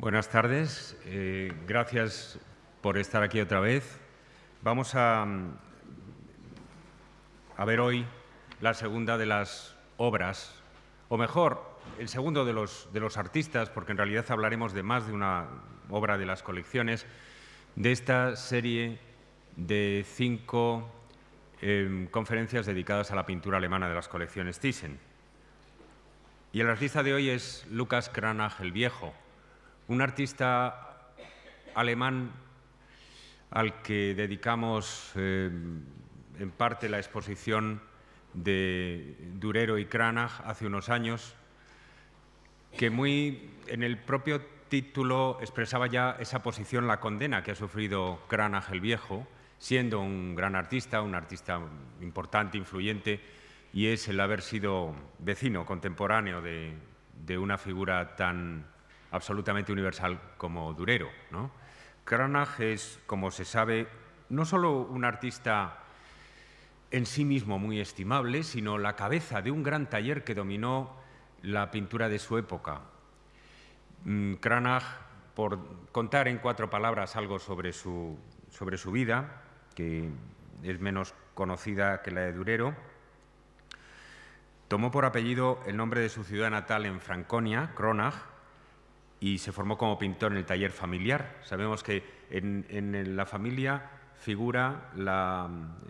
Buenas tardes. Eh, gracias por estar aquí otra vez. Vamos mm, a, ver hoy la segunda de las obras, o mejor, el segundo de los, artistas, porque en realidad hablaremos de más de una obra de las colecciones, de esta serie de cinco em, conferencias dedicadas a la pintura alemana de las colecciones Thyssen. Y el artista de hoy es Lucas Cranach el Viejo, un artista alemán al que dedicamos eh, en parte la exposición de Durero y Cranach hace unos años, que muy en el propio título expresaba ya esa posición, la condena que ha sufrido Cranach el Viejo, siendo un gran artista, un artista importante, influyente, y es el haber sido vecino, contemporáneo de una figura tan absolutamente universal como Durero. Cranach es, como se sabe, no solo un artista en sí mismo muy estimable, sino la cabeza de un gran taller que dominó la pintura de su época. Cranach, mm, por contar en cuatro palabras algo sobre su, sobre su vida, que es menos conocida que la de Durero, tomó por apellido el nombre de su ciudad natal en Franconia, Cronach, y se formó como pintor en el taller familiar. Sabemos que en, la familia figura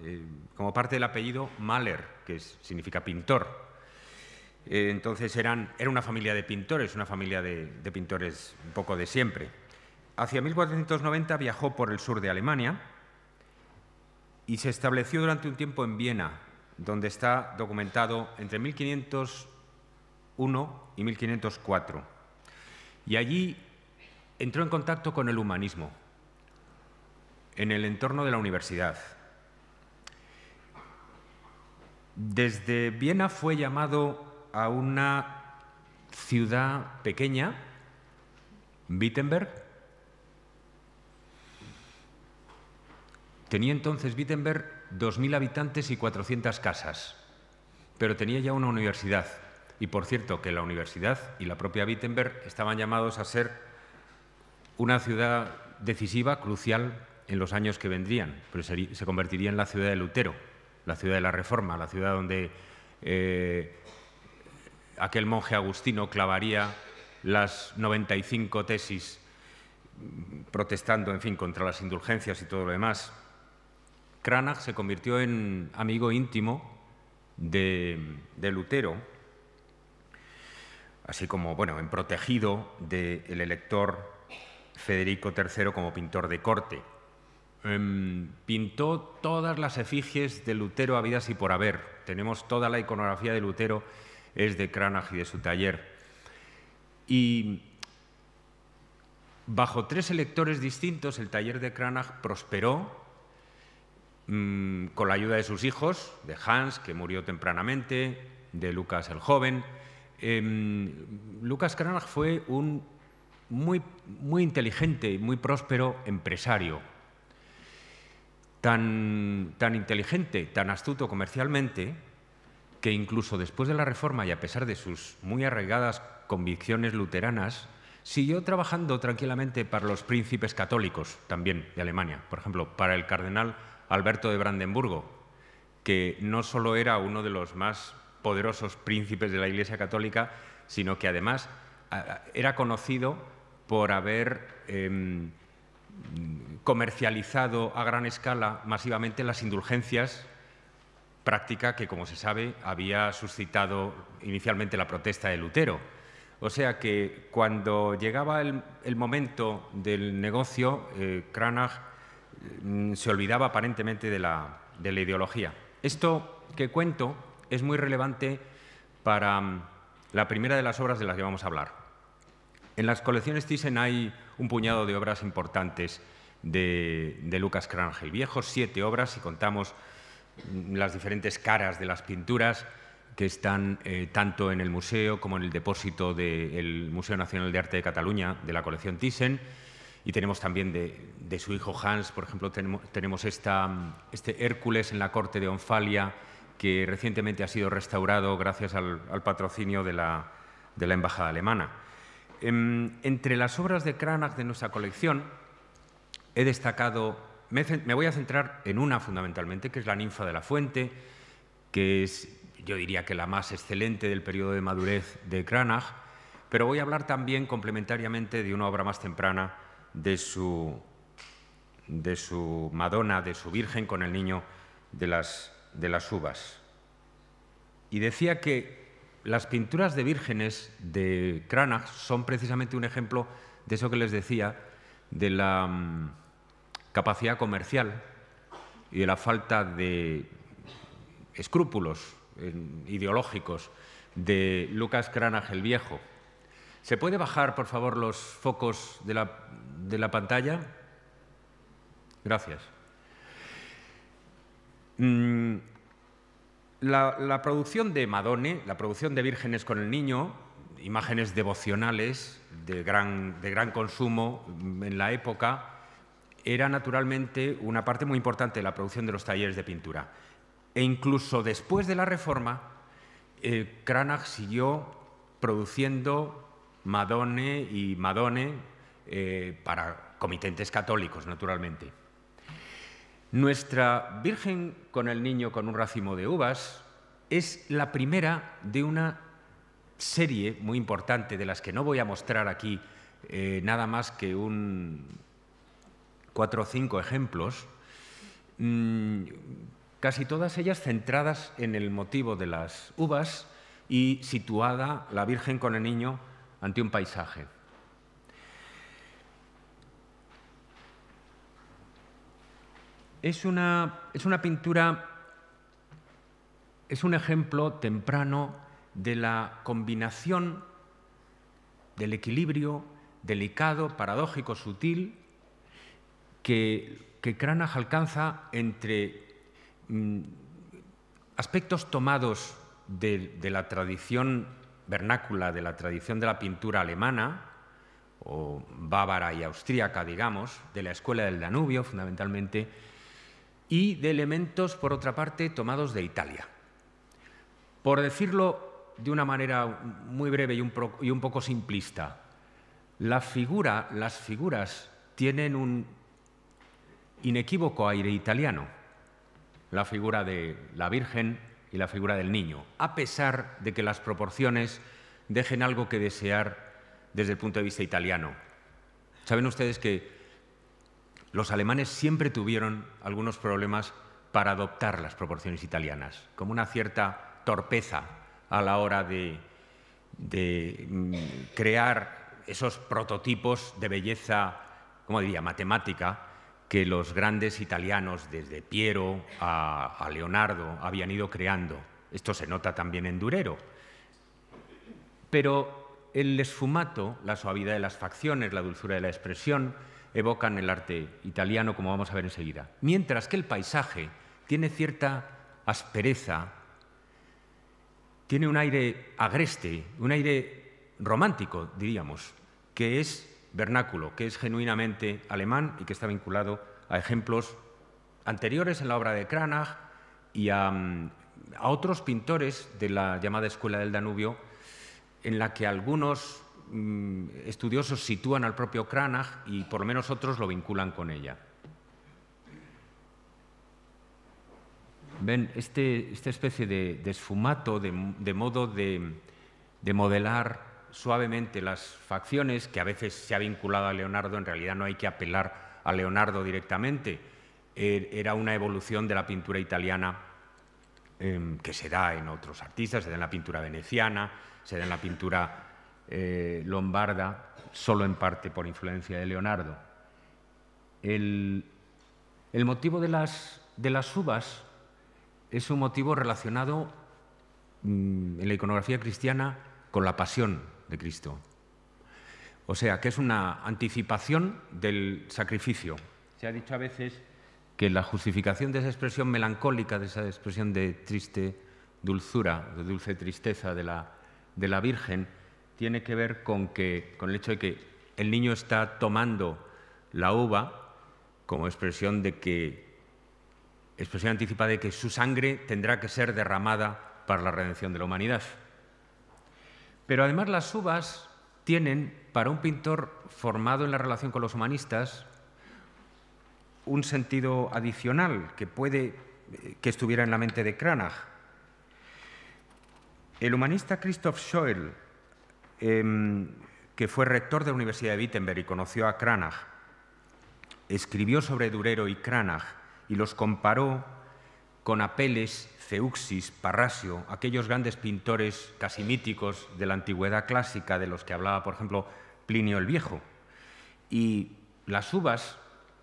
eh, como parte del apellido Mahler, que significa pintor. Eh, entonces era una familia de pintores, una familia de, de pintores un poco de siempre. Hacia 1490 viajó por el sur de Alemania y se estableció durante un tiempo en Viena, donde está documentado entre 1501 y 1504 y allí entró en contacto con el humanismo, en el entorno de la universidad. Desde Viena fue llamado a una ciudad pequeña, Wittenberg. Tenía entonces Wittenberg 2.000 habitantes y 400 casas, pero tenía ya una universidad y por cierto, que la universidad y la propia Wittenberg estaban llamados a ser una ciudad decisiva, crucial, en los años que vendrían, pero se convertiría en la ciudad de Lutero, la ciudad de la Reforma, la ciudad donde eh, aquel monje agustino clavaría las 95 tesis protestando, en fin, contra las indulgencias y todo lo demás. Cranach se convirtió en amigo íntimo de Lutero, así como bueno, en protegido del elector Federico III como pintor de corte. Em, pintó todas las efigies de Lutero habidas y por haber. Tenemos toda la iconografía de Lutero, es de Cranach y de su taller. Y bajo tres electores distintos, el taller de Cranach prosperó em, con la ayuda de sus hijos, de Hans, que murió tempranamente, de Lucas el joven, Em, Lucas Cranach fue un muy, muy inteligente y muy próspero empresario. Tan, tan inteligente, tan astuto comercialmente, que incluso después de la Reforma y a pesar de sus muy arraigadas convicciones luteranas, siguió trabajando tranquilamente para los príncipes católicos también de Alemania, por ejemplo, para el cardenal Alberto de Brandenburgo, que no solo era uno de los más poderosos príncipes de la Iglesia Católica, sino que además era conocido por haber em, comercializado a gran escala masivamente las indulgencias, práctica que, como se sabe, había suscitado inicialmente la protesta de Lutero. O sea que cuando llegaba el, momento del negocio, Cranach eh, mm, se olvidaba aparentemente de la ideología. Esto que cuento es muy relevante para mm, la primera de las obras de las que vamos a hablar. En las colecciones Thyssen hay un puñado de obras importantes de, Lucas el viejos siete obras, si contamos mm, las diferentes caras de las pinturas que están eh, tanto en el museo como en el depósito del Museo Nacional de Arte de Cataluña de la colección Thyssen. Y tenemos también de, su hijo Hans, por ejemplo, tenemos, esta, mm, este Hércules en la corte de Onfalia, que recientemente ha sido restaurado gracias al, patrocinio de la, Embajada Alemana. Em, entre las obras de Cranach de nuestra colección he destacado, me, voy a centrar en una fundamentalmente, que es la ninfa de la fuente, que es, yo diría que la más excelente del periodo de madurez de Cranach, pero voy a hablar también complementariamente de una obra más temprana de su, de su Madonna, de su Virgen con el niño de las de las uvas. Y decía que las pinturas de vírgenes de Cranach son precisamente un ejemplo de eso que les decía, de la mm, capacidad comercial y de la falta de escrúpulos ideológicos de Lucas Cranach el Viejo. ¿Se puede bajar, por favor, los focos de la, de la pantalla? Gracias. Mm, la, producción de Madone, la producción de Vírgenes con el Niño, imágenes devocionales de gran, consumo en la época, era naturalmente una parte muy importante de la producción de los talleres de pintura. E incluso después de la reforma, eh, Cranach siguió produciendo Madone y Madone eh, para comitentes católicos, naturalmente. Nuestra Virgen con el niño con un racimo de uvas es la primera de una serie muy importante de las que no voy a mostrar aquí eh, nada más que un cuatro o cinco ejemplos, mm, casi todas ellas centradas en el motivo de las uvas y situada la Virgen con el niño ante un paisaje. es una, pintura, es un ejemplo temprano de la combinación del equilibrio delicado, paradójico, sutil, que, que Cranach alcanza entre mm, aspectos tomados de, de, la tradición vernácula, de la tradición de la pintura alemana, o bávara y austríaca, digamos, de la escuela del Danubio, fundamentalmente, y de elementos, por otra parte, tomados de Italia. Por decirlo de una manera muy breve y un, y un poco simplista, la figura, las figuras tienen un inequívoco aire italiano, la figura de la Virgen y la figura del niño, a pesar de que las proporciones dejen algo que desear desde el punto de vista italiano. Saben ustedes que los alemanes siempre tuvieron algunos problemas para adoptar las proporciones italianas, como una cierta torpeza a la hora de, mm, crear esos prototipos de belleza, como diría, matemática, que los grandes italianos, desde Piero a, a Leonardo, habían ido creando. Esto se nota también en Durero. Pero el esfumato, la suavidad de las facciones, la dulzura de la expresión, evocan el arte italiano, como vamos a ver enseguida. Mientras que el paisaje tiene cierta aspereza, tiene un aire agreste, un aire romántico, diríamos, que es vernáculo, que es genuinamente alemán y que está vinculado a ejemplos anteriores en la obra de Cranach y a, mm, a otros pintores de la llamada Escuela del Danubio, en la que algunos Mm, estudiosos sitúan al propio Cranach y por lo menos otros lo vinculan con ella. Ven, este, esta especie de, esfumato, de, modo de, modelar suavemente las facciones, que a veces se ha vinculado a Leonardo, en realidad no hay que apelar a Leonardo directamente, er, era una evolución de la pintura italiana em, que se da en otros artistas, se da en la pintura veneciana, se da en la pintura eh, lombarda, solo en parte por influencia de Leonardo. El, motivo de las, de uvas es un motivo relacionado mm, en la iconografía cristiana con la pasión de Cristo. O sea, que es una anticipación del sacrificio. Se ha dicho a veces que la justificación de esa expresión melancólica, de esa expresión de triste dulzura, de dulce tristeza de la Virgen, tiene que ver con, que, con el hecho de que el niño está tomando la uva como expresión de que, expresión anticipada de que su sangre tendrá que ser derramada para la redención de la humanidad. Pero además las uvas tienen, para un pintor formado en la relación con los humanistas, un sentido adicional que puede que estuviera en la mente de Cranach. El humanista Christoph Schoel. Em, que fue rector de la Universidad de Wittenberg y conoció a Cranach, escribió sobre Durero y Cranach y los comparó con Apeles, Ceuxis, Parrasio, aquellos grandes pintores casi míticos de la antigüedad clásica de los que hablaba, por ejemplo, Plinio el Viejo. Y las uvas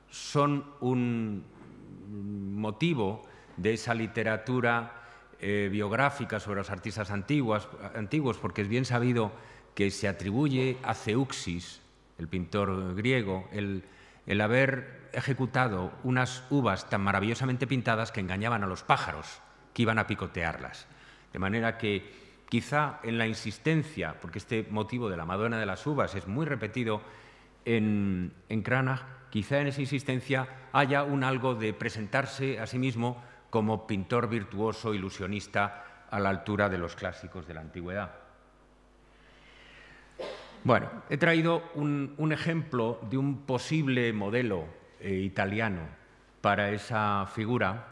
son un motivo de esa literatura eh, biográfica sobre los artistas antiguos, porque es bien sabido que se atribuye a Zeuxis, el pintor griego, el, haber ejecutado unas uvas tan maravillosamente pintadas que engañaban a los pájaros que iban a picotearlas. De manera que quizá en la insistencia, porque este motivo de la Madonna de las Uvas es muy repetido en, en Cranach, quizá en esa insistencia haya un algo de presentarse a sí mismo como pintor virtuoso, ilusionista, a la altura de los clásicos de la antigüedad. Bueno, he traído un, ejemplo de un posible modelo eh, italiano para esa figura,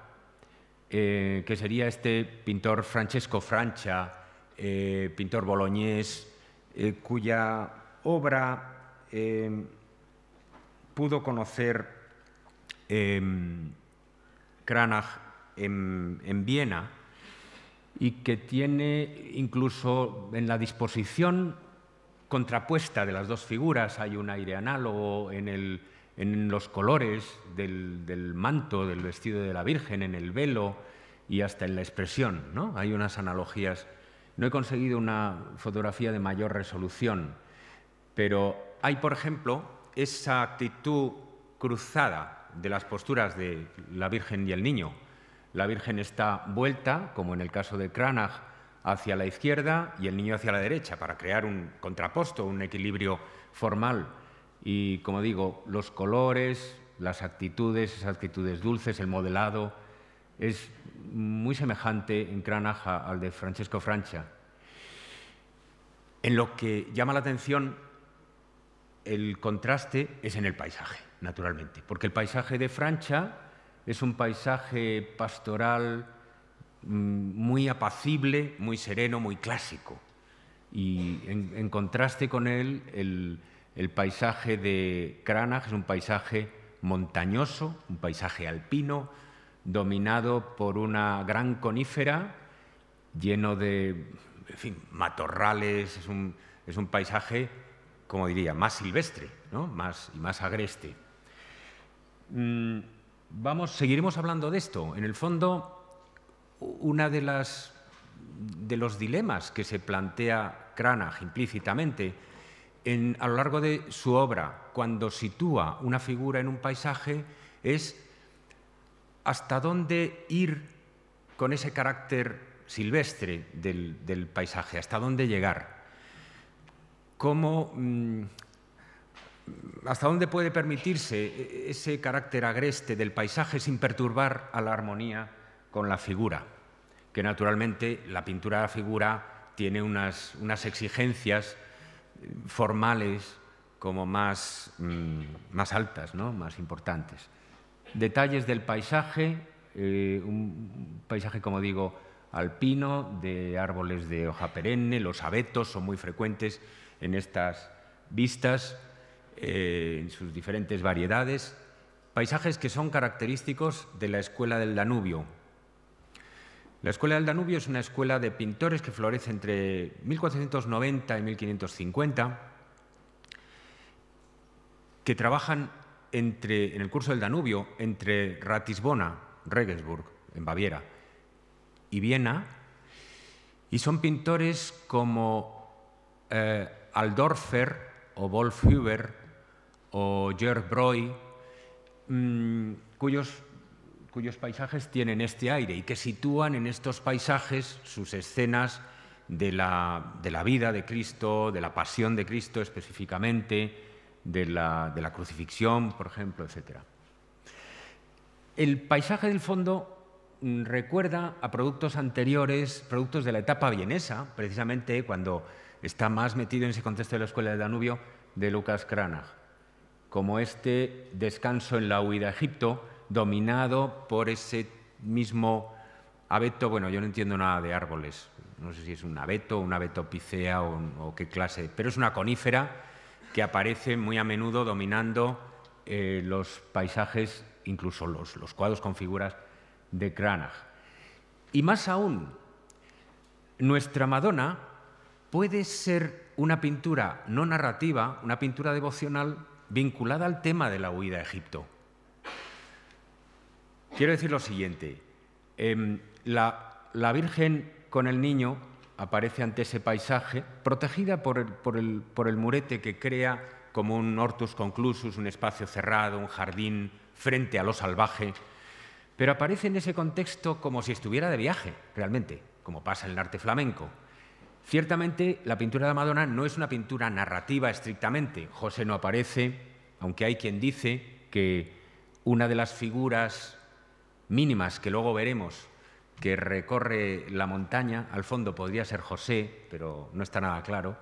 eh, que sería este pintor Francesco Francia, eh, pintor boloñés, cuya obra pudo conocer em, Cranach en Viena y que tiene incluso en la disposición contrapuesta de las dos figuras, hay un aire análogo en, los colores del, manto, del vestido de la Virgen, en el velo y hasta en la expresión. ¿no? Hay unas analogías. No he conseguido una fotografía de mayor resolución, pero hay, por ejemplo, esa actitud cruzada de las posturas de la Virgen y el niño. La Virgen está vuelta, como en el caso de Cranach, hacia la izquierda y el niño hacia la derecha para crear un contraposto, un equilibrio formal. Y como digo, los colores, las actitudes, esas actitudes dulces, el modelado, es muy semejante en Kranaja al de Francesco Francia. En lo que llama la atención el contraste es en el paisaje, naturalmente, porque el paisaje de Francia es un paisaje pastoral Mm, muy apacible, muy sereno, muy clásico. Y en, contraste con él, el, paisaje de Cranach es un paisaje montañoso, un paisaje alpino, dominado por una gran conífera, lleno de en fin, matorrales, es un, paisaje, como diría, más silvestre más, y más agreste. Mm, vamos, seguiremos hablando de esto. En el fondo, una de las de los dilemas que se plantea Cranach implícitamente a lo largo de su obra, cuando sitúa una figura en un paisaje, es hasta dónde ir con ese carácter silvestre del, del paisaje, hasta dónde llegar, cómo, mm, hasta dónde puede permitirse e-, ese carácter agreste del paisaje sin perturbar a la armonía con la figura, que naturalmente la pintura de la figura tiene unas, exigencias eh, formales como mm, más, altas, ¿no? más importantes. Detalles del paisaje, eh, un paisaje, como digo, alpino, de árboles de hoja perenne, los abetos son muy frecuentes en estas vistas, eh, en sus diferentes variedades, paisajes que son característicos de la escuela del Danubio, la Escuela del Danubio es una escuela de pintores que florece entre 1490 y 1550, que trabajan entre, en el curso del Danubio entre Ratisbona, Regensburg, en Baviera, y Viena, y son pintores como eh, Aldorfer o Wolf Huber o Georg Breu, mm, cuyos cuyos paisajes tienen este aire y que sitúan en estos paisajes sus escenas de la, vida de Cristo, de la pasión de Cristo específicamente, de la, de la crucifixión, por ejemplo, etc. El paisaje del fondo mm, recuerda a productos anteriores, productos de la etapa vienesa, precisamente cuando está más metido en ese contexto de la Escuela del Danubio, de Lucas Cranach, como este descanso en la huida a Egipto, dominado por ese mismo abeto. Bueno, yo no entiendo nada de árboles, no sé si es un abeto, un abetopicea o, o qué clase, pero es una conífera que aparece muy a menudo dominando eh, los paisajes, incluso los, los cuadros con figuras de Cranach. Y más aún, nuestra Madonna puede ser una pintura no narrativa, una pintura devocional vinculada al tema de la huida a Egipto. Quiero decir lo siguiente. Em, la, Virgen con el niño aparece ante ese paisaje protegida por el, murete que crea como un hortus conclusus, un espacio cerrado, un jardín frente a lo salvaje, pero aparece en ese contexto como si estuviera de viaje, realmente, como pasa en el arte flamenco. Ciertamente, la pintura de Madonna no es una pintura narrativa estrictamente. José no aparece, aunque hay quien dice que una de las figuras mínimas que luego veremos que recorre la montaña, al fondo podría ser José, pero no está nada claro.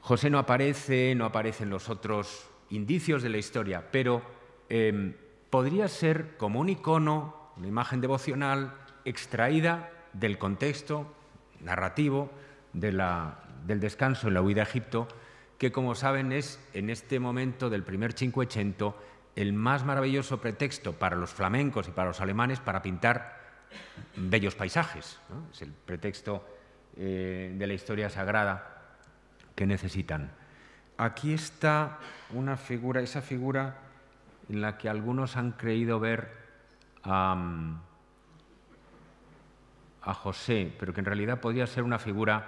José no aparece, no aparecen los otros indicios de la historia, pero em, podría ser como un icono, una imagen devocional extraída del contexto narrativo del descanso en la huida a Egipto, que como saben es en este momento del primer Cinquecento el más maravilloso pretexto para los flamencos y para los alemanes para pintar bellos paisajes. Es el pretexto eh, de la historia sagrada que necesitan. Aquí está una figura, esa figura en la que algunos han creído ver a, mm, a José, pero que en realidad podía ser una figura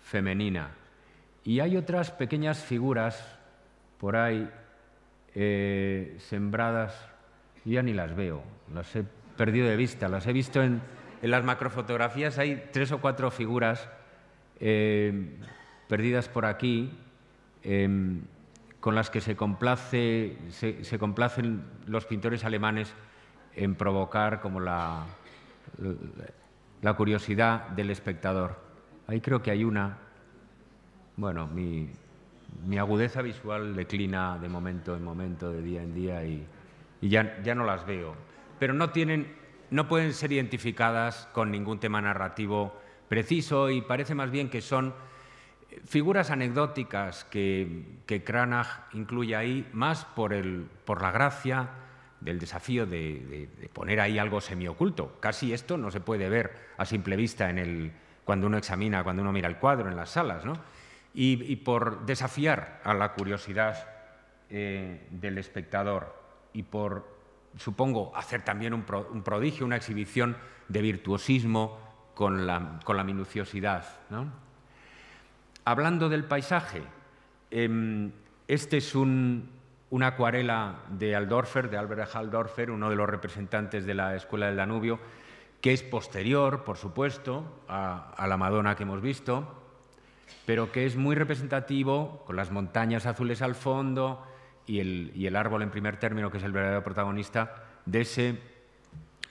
femenina. Y hay otras pequeñas figuras por ahí eh, sembradas, ya ni las veo, las he perdido de vista, las he visto en, las macrofotografías, hay tres o cuatro figuras eh, perdidas por aquí, eh, con las que se, complace, se, complacen los pintores alemanes en provocar como la curiosidad del espectador. Ahí creo que hay una, bueno, mi, mi agudeza visual declina de momento en momento, de día en día, y, ya, no las veo. Pero no, tienen, no pueden ser identificadas con ningún tema narrativo preciso y parece más bien que son eh, figuras anecdóticas que, Cranach incluye ahí, más por, la gracia del desafío de, poner ahí algo semioculto. Casi esto no se puede ver a simple vista cuando uno examina, cuando uno mira el cuadro en las salas, ¿no? y, por desafiar a la curiosidad eh, del espectador y por, supongo, hacer también un, prodigio, una exhibición de virtuosismo con la, minuciosidad. Hablando del paisaje, em, este es una acuarela de Aldorfer, de Albert Aldorfer, uno de los representantes de la Escuela del Danubio, que es posterior, por supuesto, a la Madonna que hemos visto, pero que es muy representativo, con las montañas azules al fondo y el, árbol en primer término, que es el verdadero protagonista, de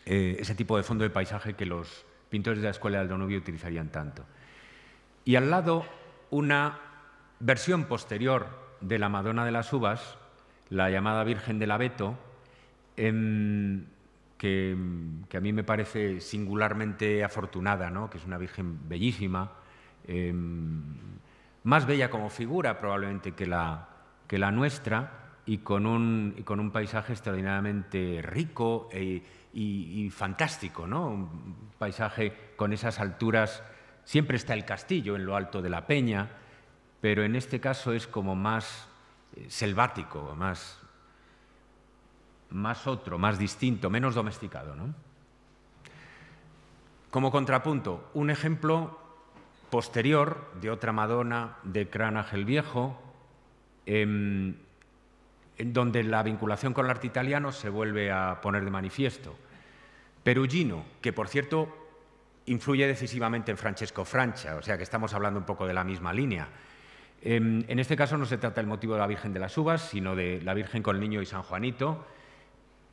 eh, ese, tipo de fondo de paisaje que los pintores de la Escuela del Donubio utilizarían tanto. Y al lado, una versión posterior de la Madonna de las Uvas, la llamada Virgen del Abeto, em, que, que, a mí me parece singularmente afortunada, ¿no? que es una Virgen bellísima, Em, más bella como figura probablemente que la, que la nuestra y con, un, con un paisaje extraordinariamente rico eh, y, y, fantástico, ¿no? Un paisaje con esas alturas, siempre está el castillo en lo alto de la peña, pero en este caso es como más eh, selvático, más, más otro, más distinto, menos domesticado, ¿no? Como contrapunto, un ejemplo posterior de otra Madonna de Cranach el Viejo, em, en donde la vinculación con el arte italiano se vuelve a poner de manifiesto. Perugino, que por cierto influye decisivamente en Francesco Francia, o sea que estamos hablando un poco de la misma línea. Em, en este caso no se trata del motivo de la Virgen de las Uvas, sino de la Virgen con el Niño y San Juanito.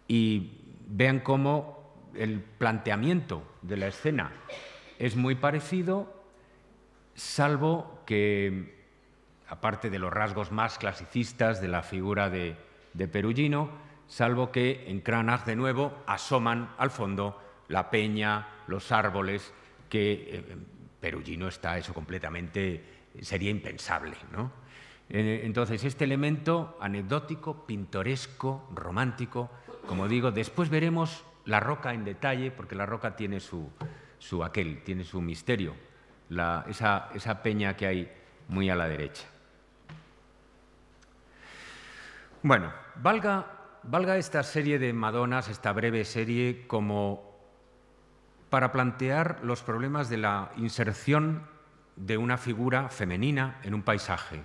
Y vean cómo el planteamiento de la escena es muy parecido salvo que, aparte de los rasgos más clasicistas de la figura de, Perugino, salvo que en Cranach de nuevo asoman al fondo la peña, los árboles, que eh, Perugino está eso completamente, sería impensable. Eh, entonces, este elemento anecdótico, pintoresco, romántico, como digo, después veremos la roca en detalle, porque la roca tiene su, su aquel, tiene su misterio esa, peña que hay muy a la derecha. Bueno, valga, esta serie de Madonas, esta breve serie, como para plantear los problemas de la inserción de una figura femenina en un paisaje,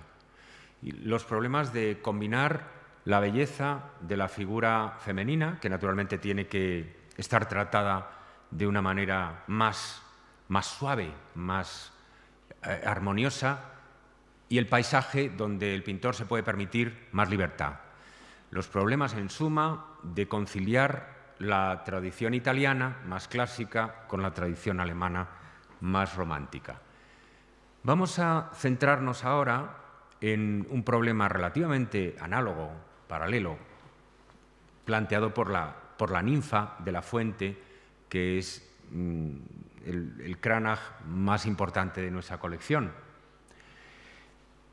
y los problemas de combinar la belleza de la figura femenina, que naturalmente tiene que estar tratada de una manera más más suave, más eh, armoniosa, y el paisaje donde el pintor se puede permitir más libertad. Los problemas, en suma, de conciliar la tradición italiana más clásica con la tradición alemana más romántica. Vamos a centrarnos ahora en un problema relativamente análogo, paralelo, planteado por la, ninfa de la fuente, que es mm, el, Cranach más importante de nuestra colección.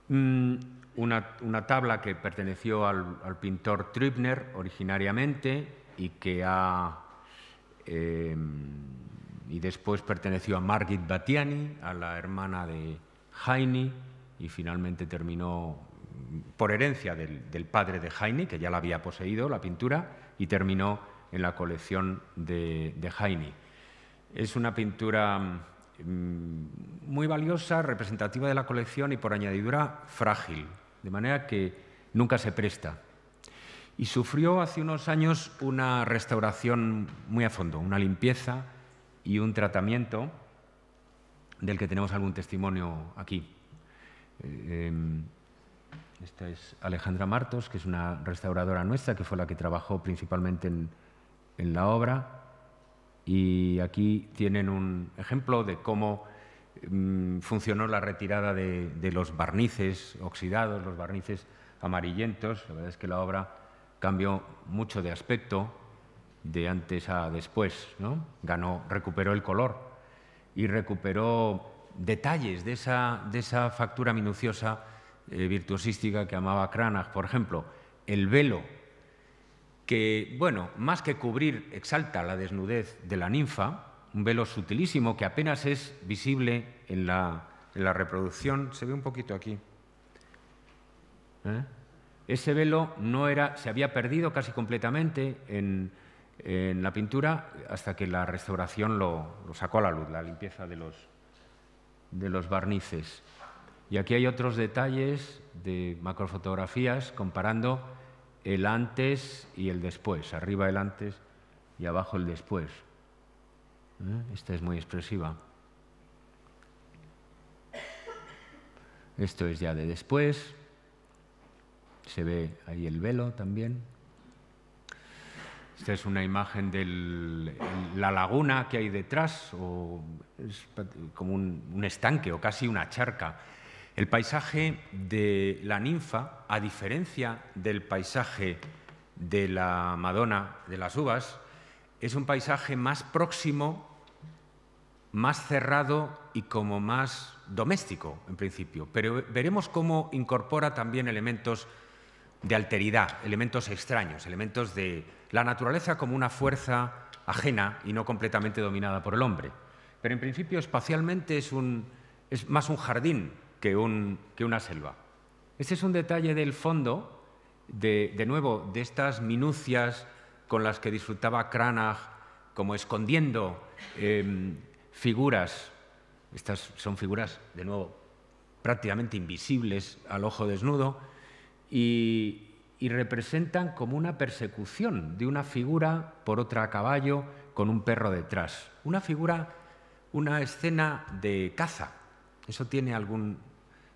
Mm, una, tabla que perteneció al, pintor Trübner originariamente y que ha, em, y después perteneció a Margit Batiani, a la hermana de Heine, y finalmente terminó por herencia del, padre de Heine, que ya la había poseído la pintura, y terminó en la colección de, de Heine. Es una pintura mm, muy valiosa, representativa de la colección y por añadidura frágil, de manera que nunca se presta. Y sufrió hace unos años una restauración muy a fondo, una limpieza y un tratamiento del que tenemos algún testimonio aquí. Em, esta es Alejandra Martos, que es una restauradora nuestra, que fue la que trabajó principalmente en, la obra. Y aquí tienen un ejemplo de cómo mm, funcionó la retirada de, los barnices oxidados, los barnices amarillentos. La verdad es que la obra cambió mucho de aspecto de antes a después. Ganó, recuperó el color y recuperó detalles de esa, factura minuciosa eh, virtuosística que amaba Cranach, por ejemplo. El velo que, bueno, más que cubrir, exalta la desnudez de la ninfa, un velo sutilísimo que apenas es visible en la, reproducción. Se ve un poquito aquí. ¿Eh? Ese velo no era, se había perdido casi completamente en, la pintura hasta que la restauración lo, sacó a la luz, la limpieza de los barnices. Y aquí hay otros detalles de macrofotografías comparando el antes y el después, arriba el antes y abajo el después. ¿Eh? Esta es muy expresiva. Esto es ya de después. Se ve ahí el velo también. Esta es una imagen de la laguna que hay detrás, o es como un estanque o casi una charca el paisaje de la ninfa, a diferencia del paisaje de la Madonna de las Uvas, es un paisaje más próximo, más cerrado y como más doméstico, en principio. Pero veremos cómo incorpora también elementos de alteridad, elementos extraños, elementos de la naturaleza como una fuerza ajena y no completamente dominada por el hombre. Pero en principio espacialmente es, es más un jardín que, una selva. Este es un detalle del fondo, de, nuevo, de estas minucias con las que disfrutaba Cranach, como escondiendo em, figuras. Estas son figuras, de nuevo, prácticamente invisibles al ojo desnudo y, y representan como una persecución de una figura por otra a caballo con un perro detrás. Una figura, una escena de caza. Eso tiene algún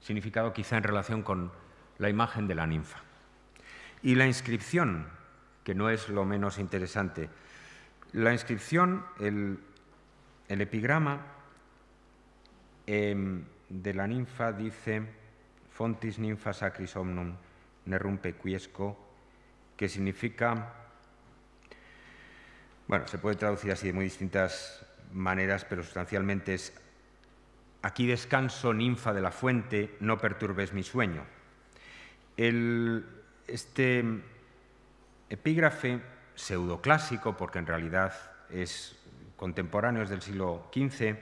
significado quizá en relación con la imagen de la ninfa. Y la inscripción, que no es lo menos interesante. La inscripción, el, epigrama em, de la ninfa dice Fontis ninfa sacris omnum nerumpe quiesco, que significa, bueno, se puede traducir así de muy distintas maneras, pero sustancialmente es Aquí descanso, ninfa de la fuente, no perturbes mi sueño. este epígrafe pseudoclásico, porque en realidad es contemporáneo, es del siglo XV,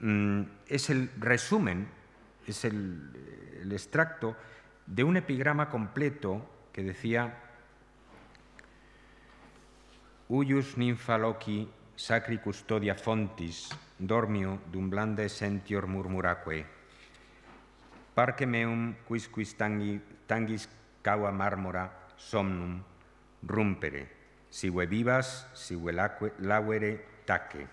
mm, es el resumen, es el, el extracto de un epigrama completo que decía Uyus ninfa loci sacri custodia fontis dormio dum blande sentior murmuraque. Parque meum quisquis tangi, tangis cava marmora somnum rumpere, sigue vivas, sigue lauere, taque.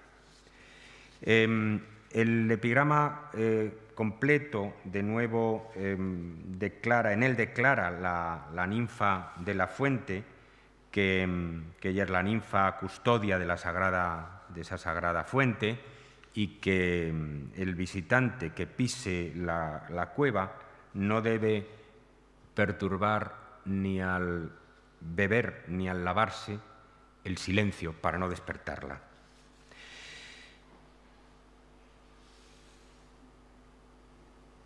Em, el epigrama eh, completo, de nuevo, em, declara, en él declara la, ninfa de la fuente, que, em, que, ella es la ninfa custodia de, la sagrada, de esa sagrada fuente, y que mm, el visitante que pise la, cueva no debe perturbar ni al beber ni al lavarse el silencio para no despertarla.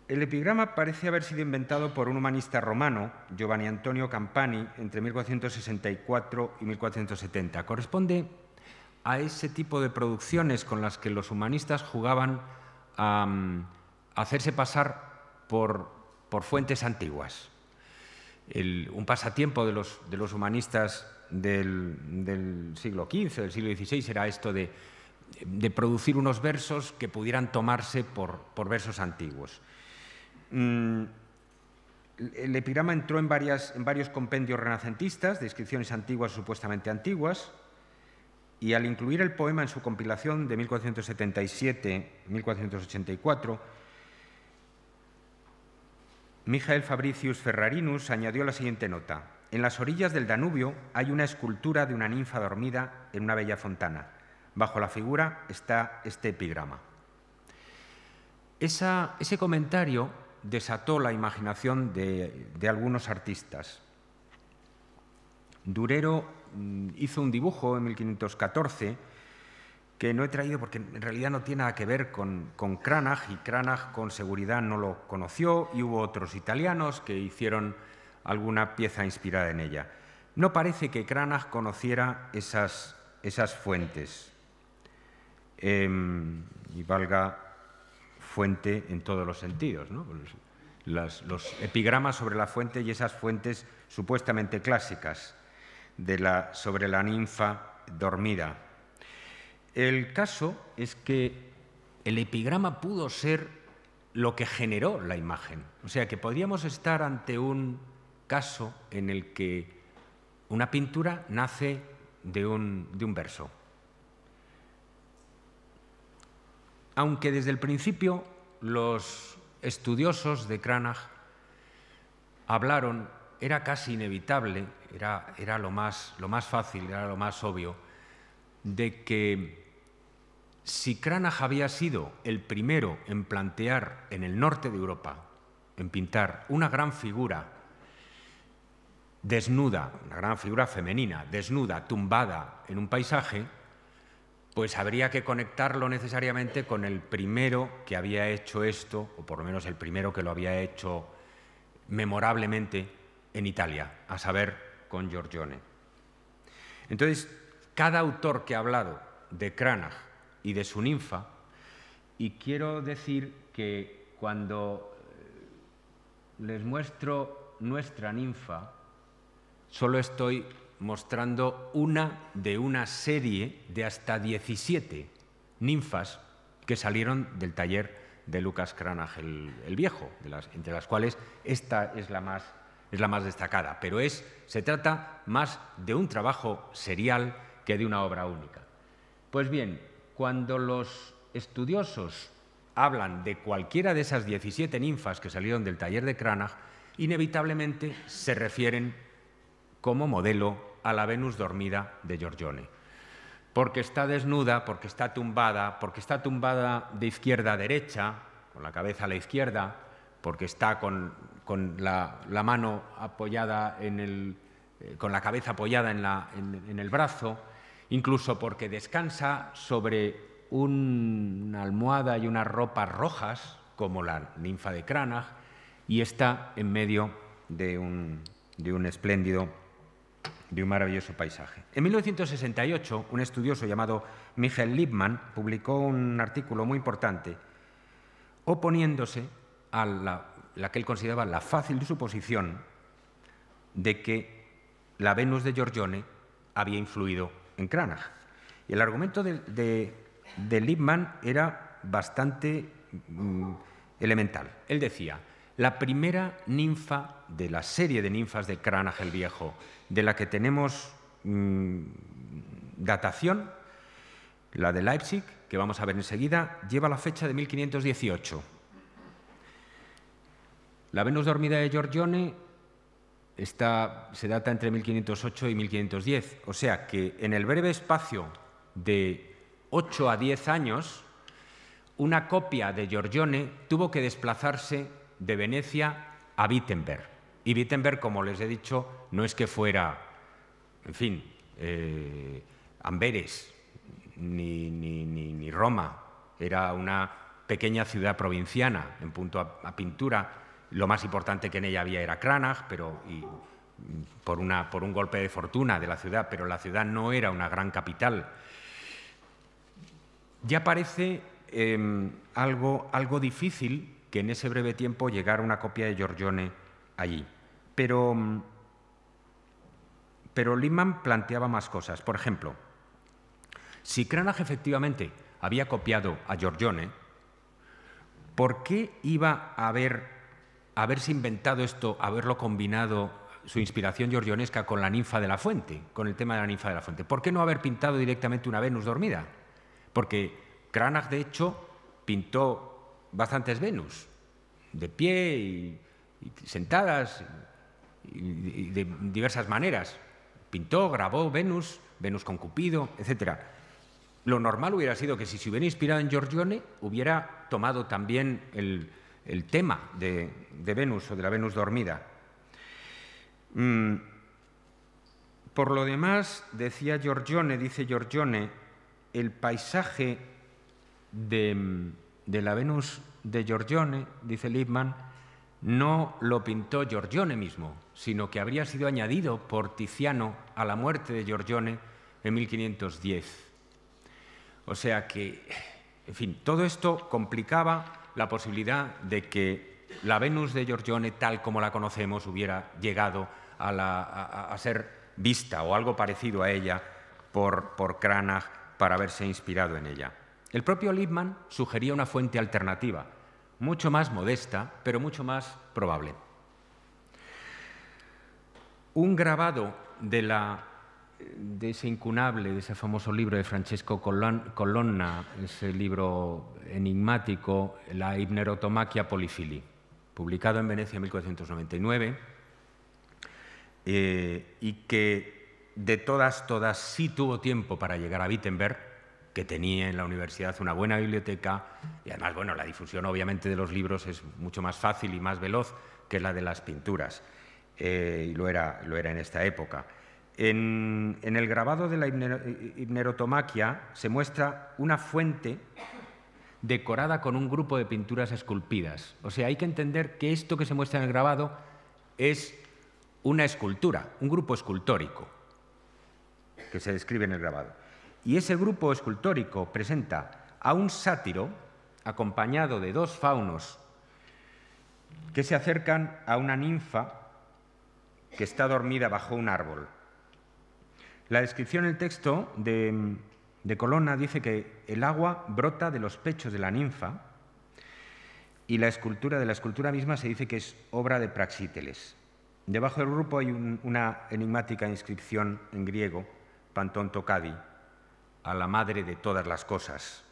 El epigrama parece haber sido inventado por un humanista romano, Giovanni Antonio Campani, entre 1464 y 1470. Corresponde a ese tipo de producciones con las que los humanistas jugaban a, mm, hacerse pasar por, fuentes antiguas. un pasatiempo de los, humanistas del, siglo XV, del siglo XVI, era esto de, producir unos versos que pudieran tomarse por, versos antiguos. Mm, el epigrama entró en, en varios compendios renacentistas, de inscripciones antiguas supuestamente antiguas, y al incluir el poema en su compilación de 1477-1484, Mijael Fabricius Ferrarinus añadió la siguiente nota. En las orillas del Danubio hay una escultura de una ninfa dormida en una bella fontana. Bajo la figura está este epigrama. ese comentario desató la imaginación de, de algunos artistas. Durero Mm, hizo un dibujo en 1514 que no he traído porque en realidad no tiene nada que ver con, Cranach y Cranach con seguridad no lo conoció y hubo otros italianos que hicieron alguna pieza inspirada en ella. No parece que Cranach conociera esas, fuentes em, y valga fuente en todos los sentidos. Pues los epigramas sobre la fuente y esas fuentes supuestamente clásicas de la, sobre la ninfa dormida. El caso es que el epigrama pudo ser lo que generó la imagen. O sea, que podríamos estar ante un caso en el que una pintura nace de un verso. Aunque desde el principio los estudiosos de Cranach hablaron, era casi inevitable era, lo, más, lo más fácil, era lo más obvio, de que si Cranach había sido el primero en plantear en el norte de Europa, en pintar una gran figura desnuda, una gran figura femenina, desnuda, tumbada en un paisaje, pues habría que conectarlo necesariamente con el primero que había hecho esto, o por lo menos el primero que lo había hecho memorablemente en Italia, a saber, con Giorgione. Entonces, cada autor que ha hablado de Cranach y de su ninfa, y quiero decir que cuando eh, les muestro nuestra ninfa, solo estoy mostrando una de una serie de hasta 17 ninfas que salieron del taller de Lucas Cranach el, Viejo, entre las cuales esta es la más es la más destacada, pero es, se trata más de un trabajo serial que de una obra única. Pues bien, cuando los estudiosos hablan de cualquiera de esas 17 ninfas que salieron del taller de Cranach, inevitablemente se refieren como modelo a la Venus dormida de Giorgione. Porque está desnuda, porque está tumbada, porque está tumbada de izquierda a derecha, con la cabeza a la izquierda, porque está con con la, mano apoyada en el, eh, con la cabeza apoyada en, el brazo, incluso porque descansa sobre una almohada y unas ropas rojas, como la ninfa de Cranach, y está en medio de un, de un espléndido, de un maravilloso paisaje. En 1968, un estudioso llamado Michael Liebman publicó un artículo muy importante oponiéndose a la la que él consideraba la fácil suposición de que la Venus de Giorgione había influido en Cranach. Y el argumento de, de, era bastante mm, elemental. Él decía, la primera ninfa de la serie de ninfas de Cranach el Viejo, de la que tenemos mm, datación, la de Leipzig, que vamos a ver enseguida, lleva la fecha de 1518 la Venus dormida de Giorgione está, se data entre 1508 y 1510, o sea que en el breve espacio de 8 a 10 años, una copia de Giorgione tuvo que desplazarse de Venecia a Wittenberg. Y Wittenberg, como les he dicho, no es que fuera, en fin, eh, Amberes ni, Roma, era una pequeña ciudad provinciana en punto a pintura, lo más importante que en ella había era Cranach, pero por, un golpe de fortuna de la ciudad, pero la ciudad no era una gran capital. Ya parece em, algo, algo difícil que en ese breve tiempo llegara una copia de Giorgione allí. Pero, mm, pero planteaba más cosas. Por ejemplo, si Cranach efectivamente había copiado a Giorgione, ¿por qué iba a haber haberse inventado esto, haberlo combinado su inspiración georgionesca con la ninfa de la fuente, con el tema de la ninfa de la fuente. ¿Por qué no haber pintado directamente una Venus dormida? Porque Cranach, de hecho, pintó bastantes Venus, de pie y, sentadas, de diversas maneras. Pintó, grabó Venus, Venus con Cupido, etc. Lo normal hubiera sido que si se hubiera inspirado en Giorgione, hubiera tomado también el, el tema de, Venus o de la Venus dormida. Mm, por lo demás, decía Giorgione, dice Giorgione, el paisaje de, la Venus de Giorgione, dice Lipman, no lo pintó Giorgione mismo, sino que habría sido añadido por Tiziano a la muerte de Giorgione en 1510. O sea que, en fin, todo esto complicaba la posibilidad de que la Venus de Giorgione, tal como la conocemos, hubiera llegado a, ser vista o algo parecido a ella por, por Cranach para haberse inspirado en ella. El propio Lippmann sugería una fuente alternativa, mucho más modesta, pero mucho más probable. Un grabado de la de ese incunable, de ese famoso libro de Francesco Colonna, ese libro enigmático, La hipnerotomaquia polifili, publicado en Venecia en 1499, eh, y que de todas, todas sí tuvo tiempo para llegar a Wittenberg, que tenía en la universidad una buena biblioteca, y además, bueno, la difusión obviamente de los libros es mucho más fácil y más veloz que la de las pinturas, eh, y lo era en esta época. En, el grabado de la hipnerotomaquia se muestra una fuente decorada con un grupo de pinturas esculpidas. O sea, hay que entender que esto que se muestra en el grabado es una escultura, un grupo escultórico que se describe en el grabado. Y ese grupo escultórico presenta a un sátiro acompañado de dos faunos que se acercan a una ninfa que está dormida bajo un árbol. La descripción en el texto de, Colonna dice que el agua brota de los pechos de la ninfa y la escultura de la escultura misma se dice que es obra de Praxíteles. Debajo del grupo hay una enigmática inscripción en griego, Pantón Tocadi, a la madre de todas las cosas.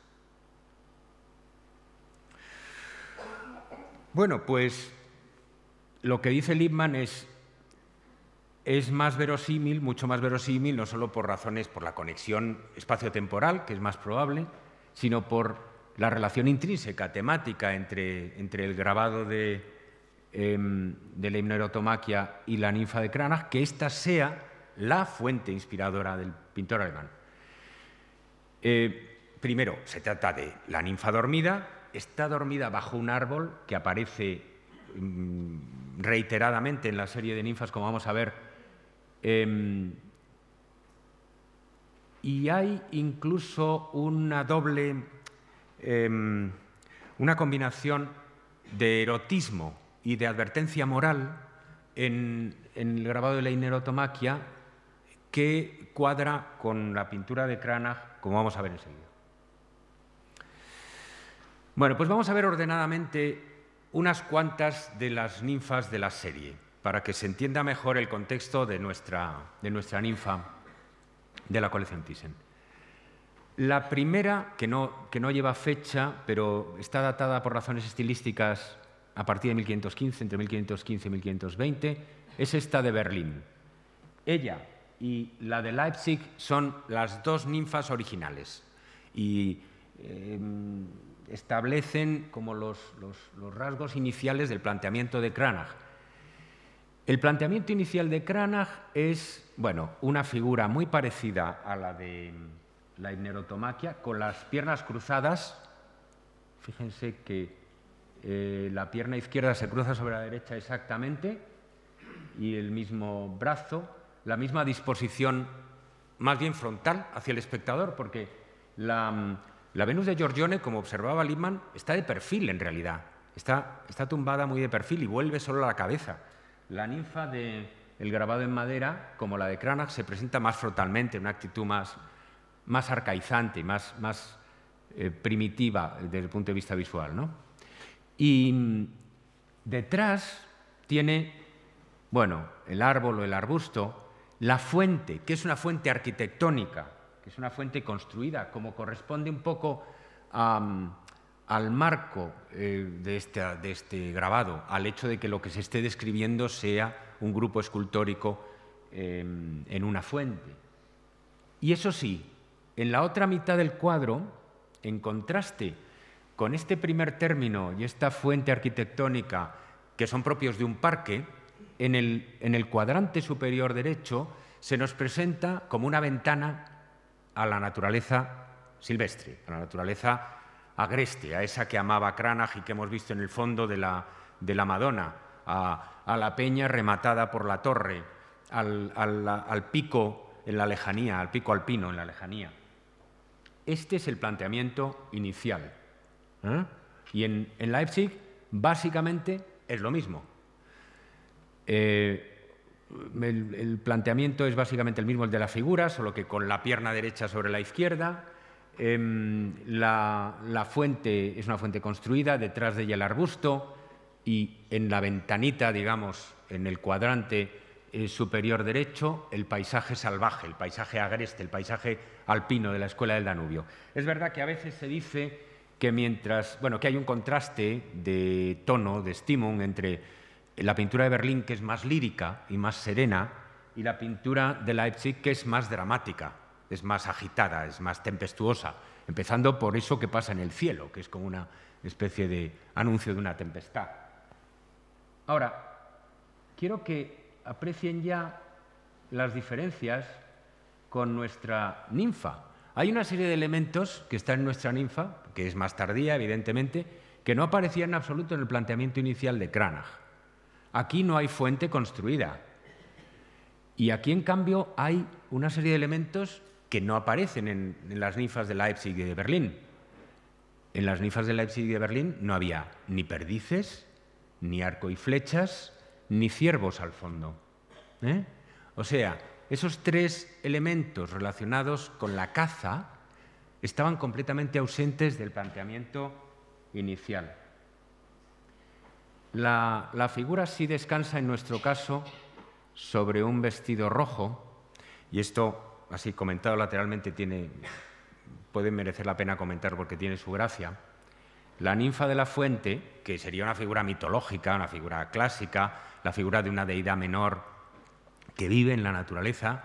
Bueno, pues lo que dice Lipman es es más verosímil, mucho más verosímil, no solo por razones, por la conexión espacio-temporal, que es más probable, sino por la relación intrínseca, temática, entre, entre el grabado de, em, de la himnoerotomaquia y la ninfa de Cranach, que ésta sea la fuente inspiradora del pintor alemán. Eh, primero, se trata de la ninfa dormida, está dormida bajo un árbol que aparece mm, reiteradamente en la serie de ninfas, como vamos a ver Em, y hay incluso una doble, em, una combinación de erotismo y de advertencia moral en, en el grabado de la inerotomaquia que cuadra con la pintura de Cranach, como vamos a ver enseguida. Bueno, pues vamos a ver ordenadamente unas cuantas de las ninfas de la serie para que se entienda mejor el contexto de nuestra, de nuestra ninfa de la colección Thyssen. La primera, que no, que no lleva fecha, pero está datada por razones estilísticas a partir de 1515, entre 1515 y 1520, es esta de Berlín. Ella y la de Leipzig son las dos ninfas originales y em, establecen como los, los rasgos iniciales del planteamiento de Cranach el planteamiento inicial de Cranach es, bueno, una figura muy parecida a la de mm, la hipnerotomaquia, con las piernas cruzadas. Fíjense que eh, la pierna izquierda se cruza sobre la derecha exactamente y el mismo brazo, la misma disposición más bien frontal hacia el espectador, porque la, mm, Venus de Giorgione, como observaba Lippmann, está de perfil en realidad, está, está tumbada muy de perfil y vuelve solo a la cabeza. La ninfa del el grabado en madera, como la de Cranach, se presenta más frontalmente, una actitud más, más arcaizante, más, más eh, primitiva desde el punto de vista visual. Y mm, detrás tiene, bueno, el árbol o el arbusto, la fuente, que es una fuente arquitectónica, que es una fuente construida, como corresponde un poco a, mm, al marco eh, este, de, este, grabado, al hecho de que lo que se esté describiendo sea un grupo escultórico eh, en una fuente. Y eso sí, en la otra mitad del cuadro, en contraste con este primer término y esta fuente arquitectónica que son propios de un parque, en el, en el cuadrante superior derecho se nos presenta como una ventana a la naturaleza silvestre, a la naturaleza agreste, a esa que amaba Cranach y que hemos visto en el fondo de la, Madonna, a, la peña rematada por la torre, al, pico en la lejanía, al pico alpino en la lejanía. Este es el planteamiento inicial. ¿eh? Y en, Leipzig, básicamente, es lo mismo. Eh, el, el, planteamiento es básicamente el mismo, el de las figuras, solo que con la pierna derecha sobre la izquierda, Em, la, fuente es una fuente construida, detrás de ella el arbusto y en la ventanita, digamos, en el cuadrante eh, superior derecho, el paisaje salvaje, el paisaje agreste, el paisaje alpino de la Escuela del Danubio. Es verdad que a veces se dice que mientras, bueno, que hay un contraste de tono, de estímulo, entre la pintura de Berlín, que es más lírica y más serena, y la pintura de Leipzig, que es más dramática es más agitada, es más tempestuosa, empezando por eso que pasa en el cielo, que es como una especie de anuncio de una tempestad. Ahora, quiero que aprecien ya las diferencias con nuestra ninfa. Hay una serie de elementos que están en nuestra ninfa, que es más tardía, evidentemente, que no aparecían en absoluto en el planteamiento inicial de Cranach. Aquí no hay fuente construida. Y aquí, en cambio, hay una serie de elementos que no aparecen en, las ninfas de Leipzig y de Berlín. En las ninfas de Leipzig y de Berlín no había ni perdices, ni arco y flechas, ni ciervos al fondo. ¿eh? O sea, esos tres elementos relacionados con la caza estaban completamente ausentes del planteamiento inicial. La, la, figura sí descansa en nuestro caso sobre un vestido rojo, y esto así comentado lateralmente, tiene, puede merecer la pena comentar porque tiene su gracia. La ninfa de la fuente, que sería una figura mitológica, una figura clásica, la figura de una deidad menor que vive en la naturaleza,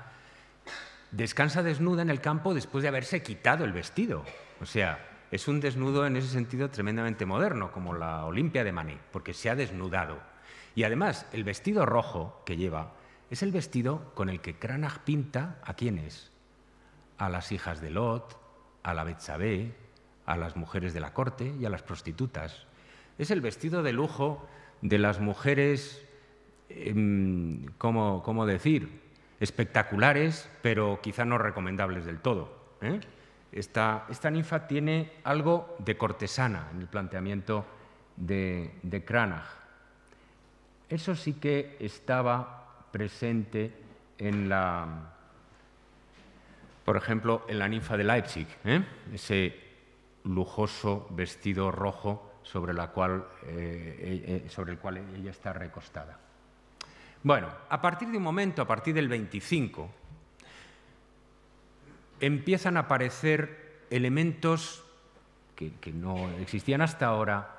descansa desnuda en el campo después de haberse quitado el vestido. O sea, es un desnudo en ese sentido tremendamente moderno, como la Olimpia de Manet, porque se ha desnudado. Y además, el vestido rojo que lleva es el vestido con el que Cranach pinta a quiénes? A las hijas de Lot, a la Betsabé, a las mujeres de la corte y a las prostitutas. Es el vestido de lujo de las mujeres, em, ¿cómo, decir? Espectaculares, pero quizá no recomendables del todo. ¿eh? Esta, ninfa tiene algo de cortesana en el planteamiento de Cranach. Eso sí que estaba presente en la, por ejemplo, en la ninfa de Leipzig, ¿eh? ese lujoso vestido rojo sobre, cual, eh, eh, sobre el cual ella está recostada. Bueno, a partir de un momento, a partir del 25, empiezan a aparecer elementos que, no existían hasta ahora,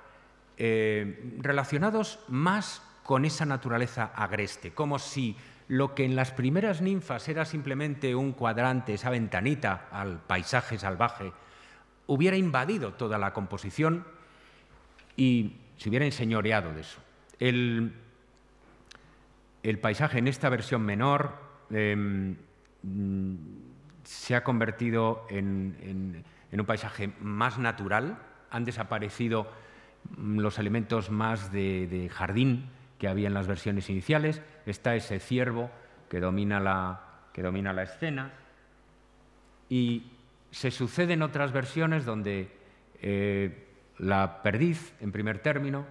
relacionados más con esa naturaleza agreste, como si lo que en las primeras ninfas era simplemente un cuadrante, esa ventanita al paisaje salvaje, hubiera invadido toda la composición y se hubiera enseñoreado de eso. El, paisaje en esta versión menor em, se ha convertido en, un paisaje más natural, han desaparecido mm, los elementos más de jardín, que había en las versiones iniciales. Está ese ciervo que domina la, que domina la escena. Y se suceden otras versiones donde eh, la perdiz, en primer término,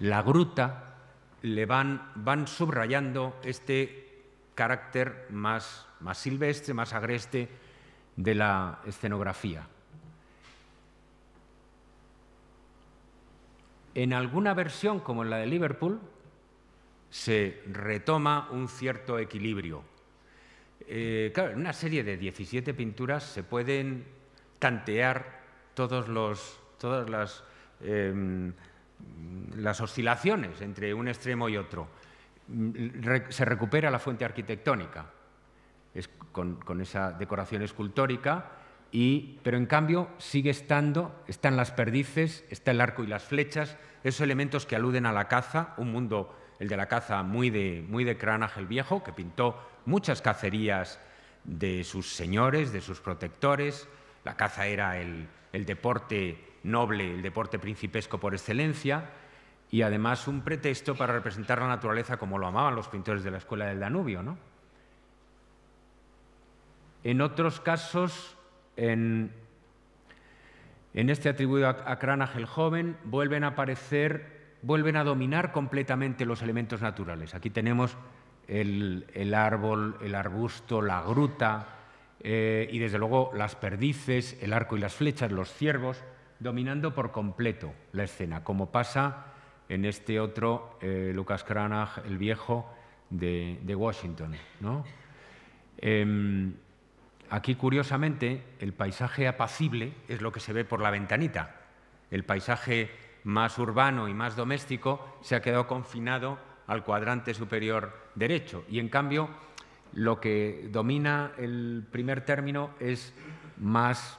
la gruta, le van, subrayando este carácter más silvestre, más agreste de la escenografía. En alguna versión, como en la de Liverpool, se retoma un cierto equilibrio. Eh, en una serie de 17 pinturas se pueden tantear todas em, las, oscilaciones entre un extremo y otro. Mm, se recupera la fuente arquitectónica con, con, esa decoración escultórica, y, pero en cambio sigue estando, están las perdices, está el arco y las flechas, esos elementos que aluden a la caza, un mundo el de la caza muy de, muy de Cranach el Viejo, que pintó muchas cacerías de sus señores, de sus protectores. La caza era el, deporte noble, el deporte principesco por excelencia, y además un pretexto para representar la naturaleza como lo amaban los pintores de la escuela del Danubio. En otros casos, en, este atribuido a, a Cranach el Joven, vuelven a aparecer vuelven a dominar completamente los elementos naturales. Aquí tenemos el, árbol, el arbusto, la gruta eh, y desde luego las perdices, el arco y las flechas, los ciervos, dominando por completo la escena, como pasa en este otro eh, Lucas Cranach, el viejo de, Washington. Em, aquí, curiosamente, el paisaje apacible es lo que se ve por la ventanita. El paisaje más urbano y más doméstico se ha quedado confinado al cuadrante superior derecho. Y en cambio, lo que domina el primer término es más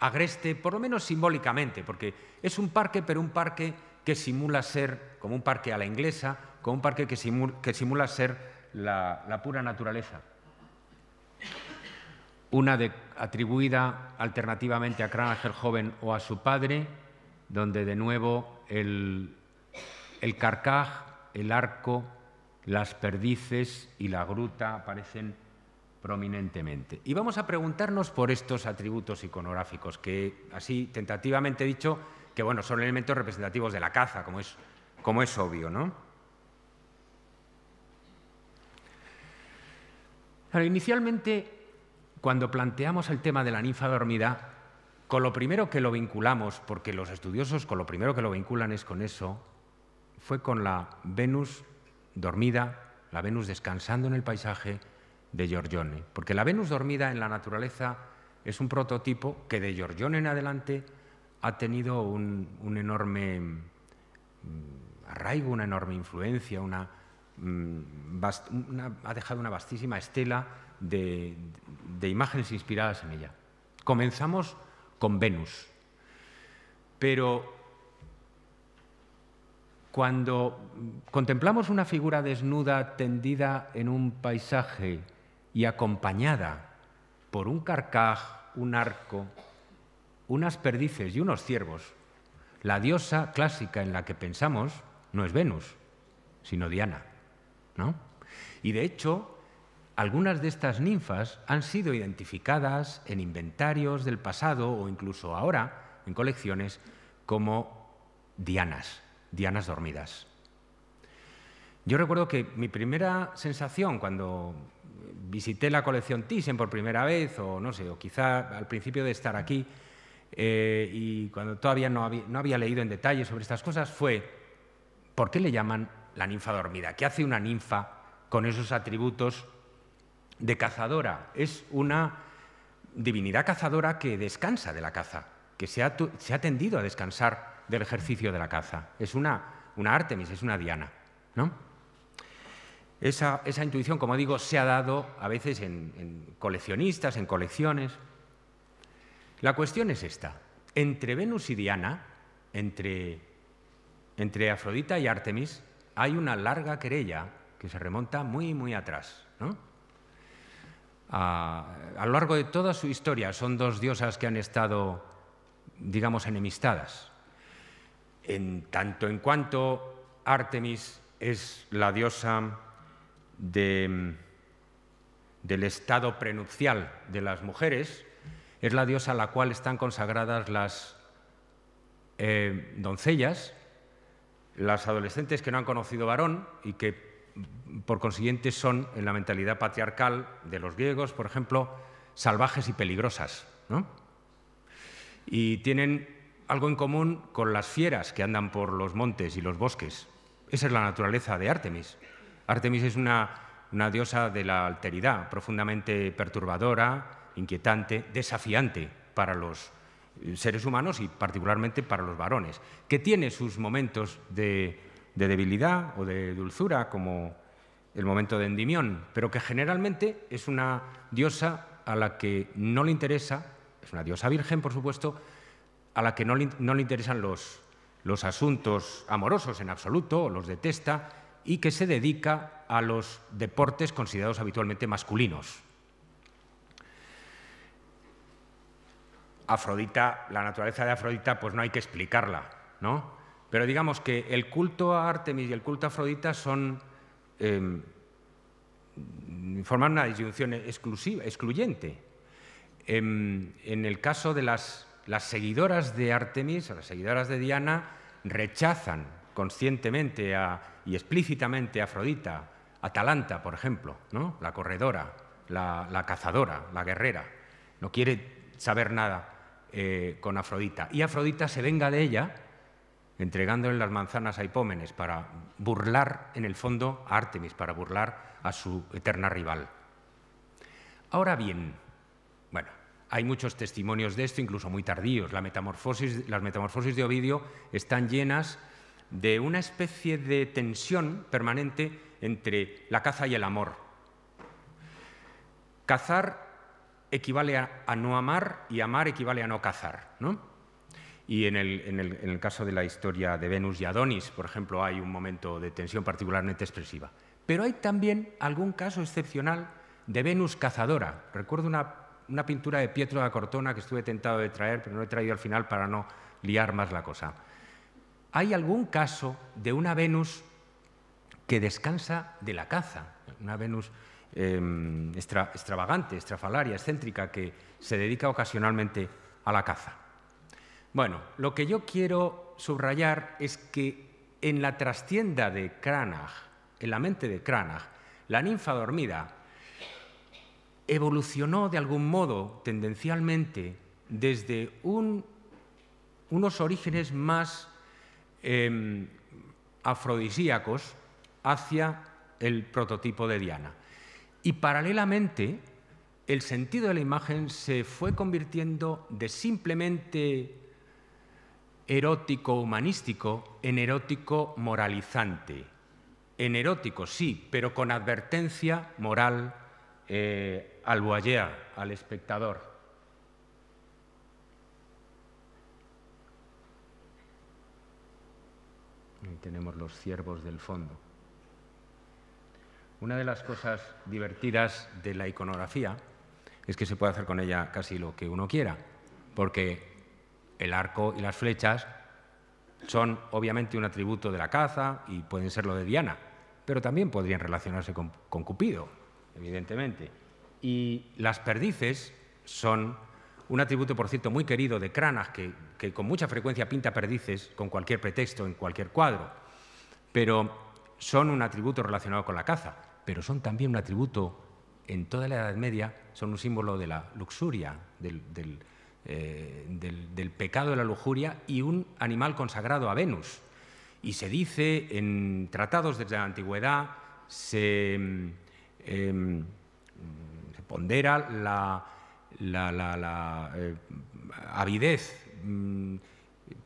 agreste, por lo menos simbólicamente, porque es un parque, pero un parque que simula ser, como un parque a la inglesa, como un parque que simula, que simula ser la, pura naturaleza. Una atribuida alternativamente a el joven o a su padre, donde de nuevo el, carcaj, el arco, las perdices y la gruta aparecen prominentemente. Y vamos a preguntarnos por estos atributos iconográficos, que así tentativamente he dicho que bueno, son elementos representativos de la caza, como es, como es obvio. ¿no? inicialmente, cuando planteamos el tema de la ninfa dormida, con lo primero que lo vinculamos, porque los estudiosos con lo primero que lo vinculan es con eso, fue con la Venus dormida, la Venus descansando en el paisaje de Giorgione. Porque la Venus dormida en la naturaleza es un prototipo que de Giorgione en adelante ha tenido un, enorme mm, arraigo, una enorme influencia, mm, una, ha dejado una vastísima estela de, de imágenes inspiradas en ella. Comenzamos con Venus. Pero cuando contemplamos una figura desnuda tendida en un paisaje y acompañada por un carcaj, un arco, unas perdices y unos ciervos, la diosa clásica en la que pensamos no es Venus, sino Diana. ¿no? Y de hecho, algunas de estas ninfas han sido identificadas en inventarios del pasado o incluso ahora en colecciones como dianas, dianas dormidas. Yo recuerdo que mi primera sensación cuando visité la colección Thyssen por primera vez, o no sé, o quizá al principio de estar aquí, eh, y cuando todavía no no había leído en detalle sobre estas cosas, fue, ¿por qué le llaman la ninfa dormida? ¿Qué hace una ninfa con esos atributos de cazadora. Es una divinidad cazadora que descansa de la caza, que se ha, tendido a descansar del ejercicio de la caza. Es una, Artemis, es una Diana. ¿no? Esa, intuición, como digo, se ha dado a veces en, coleccionistas, en colecciones. La cuestión es esta. Entre Venus y Diana, entre, entre Afrodita y Artemis, hay una larga querella que se remonta muy, muy atrás. ¿no? a, lo largo de toda su historia son dos diosas que han estado, digamos, enemistadas. En tanto en cuanto Artemis es la diosa del estado prenupcial de las mujeres, es la diosa a la cual están consagradas las eh, doncellas, las adolescentes que no han conocido varón y que por consiguiente, son, en la mentalidad patriarcal de los griegos, por ejemplo, salvajes y peligrosas. ¿no? Y tienen algo en común con las fieras que andan por los montes y los bosques. Esa es la naturaleza de Artemis. Artemis es una, una diosa de la alteridad, profundamente perturbadora, inquietante, desafiante para los seres humanos y particularmente para los varones, que tiene sus momentos de de debilidad o de dulzura, como el momento de Endimión, pero que generalmente es una diosa a la que no le interesa, es una diosa virgen, por supuesto, a la que no le, no le interesan los, los asuntos amorosos en absoluto, los detesta, y que se dedica a los deportes considerados habitualmente masculinos. Afrodita, la naturaleza de Afrodita, pues no hay que explicarla, ¿no? Pero digamos que el culto a Artemis y el culto a Afrodita son, em, forman una disyunción exclusiva, excluyente. Em, en, el caso de las, seguidoras de Artemis, las seguidoras de Diana, rechazan conscientemente y explícitamente a Afrodita, Atalanta, por ejemplo, la corredora, la, cazadora, la guerrera. No quiere saber nada eh, con Afrodita. Y Afrodita se venga de ella entregándole las manzanas a Hipómenes para burlar, en el fondo, a Artemis, para burlar a su eterna rival. Ahora bien, bueno, hay muchos testimonios de esto, incluso muy tardíos. las metamorfosis de Ovidio están llenas de una especie de tensión permanente entre la caza y el amor. Cazar equivale a, no amar y amar equivale a no cazar. ¿no? Y en el, caso de la historia de Venus y Adonis, por ejemplo, hay un momento de tensión particularmente expresiva. Pero hay también algún caso excepcional de Venus cazadora. Recuerdo una, pintura de Pietro da Cortona que estuve tentado de traer, pero no he traído al final para no liar más la cosa. ¿Hay algún caso de una Venus que descansa de la caza? Una Venus em, extravagante, estrafalaria, excéntrica, que se dedica ocasionalmente a la caza. Bueno, lo que yo quiero subrayar es que en la trastienda de Cranach, en la mente de Cranach, la ninfa dormida evolucionó de algún modo, tendencialmente, desde unos orígenes más em, afrodisíacos hacia el prototipo de Diana. Y paralelamente, el sentido de la imagen se fue convirtiendo de simplemente erótico humanístico en erótico moralizante. En erótico, sí, pero con advertencia moral eh, al voyeur, al espectador. Ahí tenemos los ciervos del fondo. Una de las cosas divertidas de la iconografía es que se puede hacer con ella casi lo que uno quiera, porque el arco y las flechas son obviamente un atributo de la caza y pueden ser lo de Diana, pero también podrían relacionarse con, Cupido, evidentemente. Y las perdices son un atributo, por cierto, muy querido de Cranach, que, con mucha frecuencia pinta perdices con cualquier pretexto, en cualquier cuadro, pero son un atributo relacionado con la caza, pero son también un atributo en toda la Edad Media, son un símbolo de la luxuria, del, eh, del, pecado de la lujuria y un animal consagrado a Venus. Y se dice en tratados desde la antigüedad, se, em, em, pondera la, eh, avidez mm,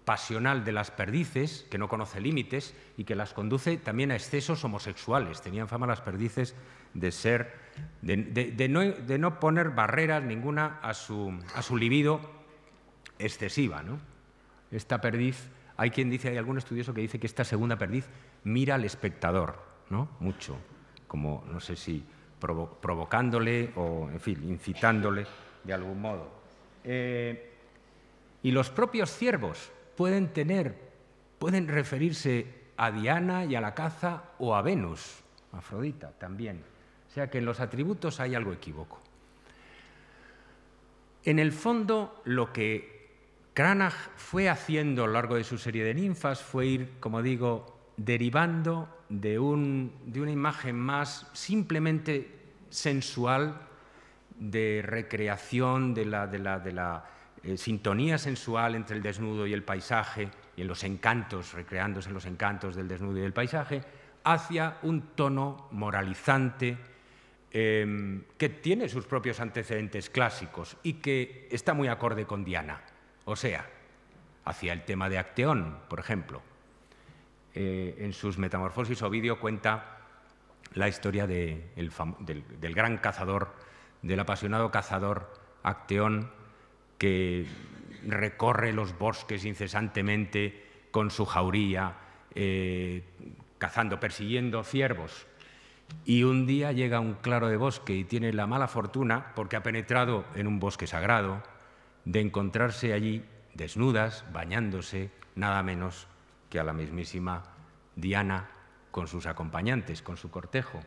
pasional de las perdices, que no conoce límites y que las conduce también a excesos homosexuales. Tenían fama las perdices de ser de, no, poner barreras ninguna a su, libido excesiva. ¿no? Esta perdiz, hay quien dice, hay algún estudioso que dice que esta segunda perdiz mira al espectador, ¿no? Mucho, como no sé si provocándole o, en fin, incitándole de algún modo. Eh, y los propios ciervos pueden tener, pueden referirse a Diana y a la caza o a Venus, Afrodita también que en los atributos hay algo equivoco. En el fondo, lo que Cranach fue haciendo a lo largo de su serie de ninfas fue ir, como digo, derivando de, una imagen más simplemente sensual, de recreación de la, eh, sintonía sensual entre el desnudo y el paisaje, y en los encantos, recreándose en los encantos del desnudo y del paisaje, hacia un tono moralizante, Em, que tiene sus propios antecedentes clásicos y que está muy acorde con Diana, o sea, hacia el tema de Acteón, por ejemplo. Eh, en sus Metamorfosis Ovidio cuenta la historia del, gran cazador, del apasionado cazador Acteón, que recorre los bosques incesantemente con su jauría, eh, cazando, persiguiendo ciervos y un día llega un claro de bosque y tiene la mala fortuna, porque ha penetrado en un bosque sagrado, de encontrarse allí desnudas, bañándose, nada menos que a la mismísima Diana con sus acompañantes, con su cortejo.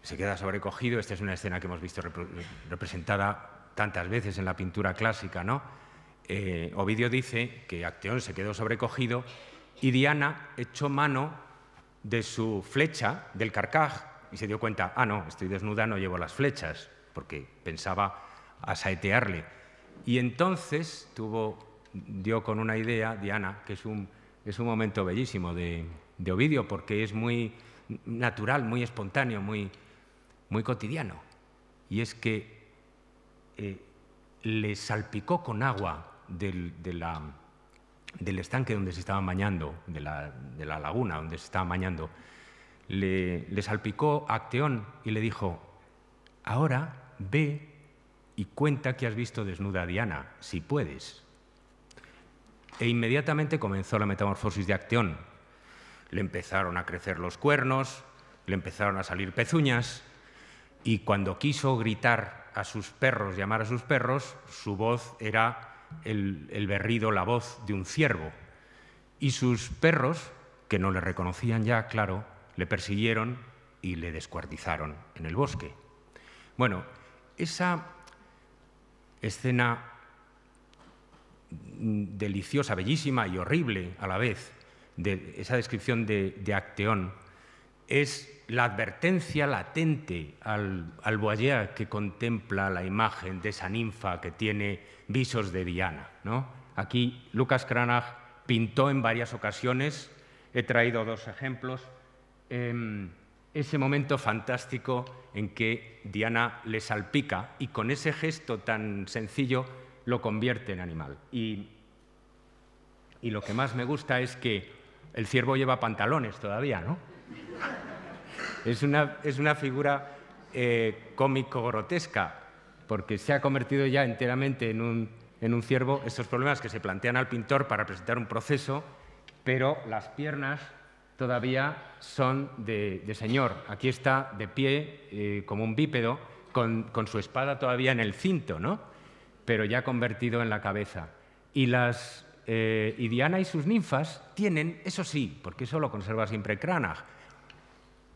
Se queda sobrecogido, esta es una escena que hemos visto representada tantas veces en la pintura clásica, ¿no? Eh, Ovidio dice que Acteón se quedó sobrecogido y Diana echó mano de su flecha, del carcaj, y se dio cuenta, ah, no, estoy desnuda, no llevo las flechas, porque pensaba asaetearle. Y entonces tuvo, dio con una idea, Diana, que es un, momento bellísimo de, Ovidio, porque es muy natural, muy espontáneo, muy, muy cotidiano. Y es que eh, le salpicó con agua de la del estanque donde se estaba bañando, de la, laguna donde se estaba bañando, le, salpicó a Acteón y le dijo, ahora ve y cuenta que has visto desnuda a Diana, si puedes. E inmediatamente comenzó la metamorfosis de Acteón. Le empezaron a crecer los cuernos, le empezaron a salir pezuñas, y cuando quiso gritar a sus perros, llamar a sus perros, su voz era el, berrido, la voz de un ciervo. Y sus perros, que no le reconocían ya, claro, le persiguieron y le descuartizaron en el bosque. Bueno, esa escena deliciosa, bellísima y horrible a la vez, de esa descripción de Acteón, es la advertencia latente al, Boyer que contempla la imagen de esa ninfa que tiene visos de Diana. Aquí Lucas Cranach pintó en varias ocasiones, he traído dos ejemplos, em, ese momento fantástico en que Diana le salpica y con ese gesto tan sencillo lo convierte en animal. Y, y lo que más me gusta es que el ciervo lleva pantalones todavía, ¿no? es una, figura eh, cómico-grotesca, porque se ha convertido ya enteramente en un, ciervo estos problemas que se plantean al pintor para presentar un proceso, pero las piernas todavía son de, señor. Aquí está de pie eh, como un bípedo, con, su espada todavía en el cinto, ¿no? pero ya convertido en la cabeza. Y, las, eh, y Diana y sus ninfas tienen, eso sí, porque eso lo conserva siempre Cranach,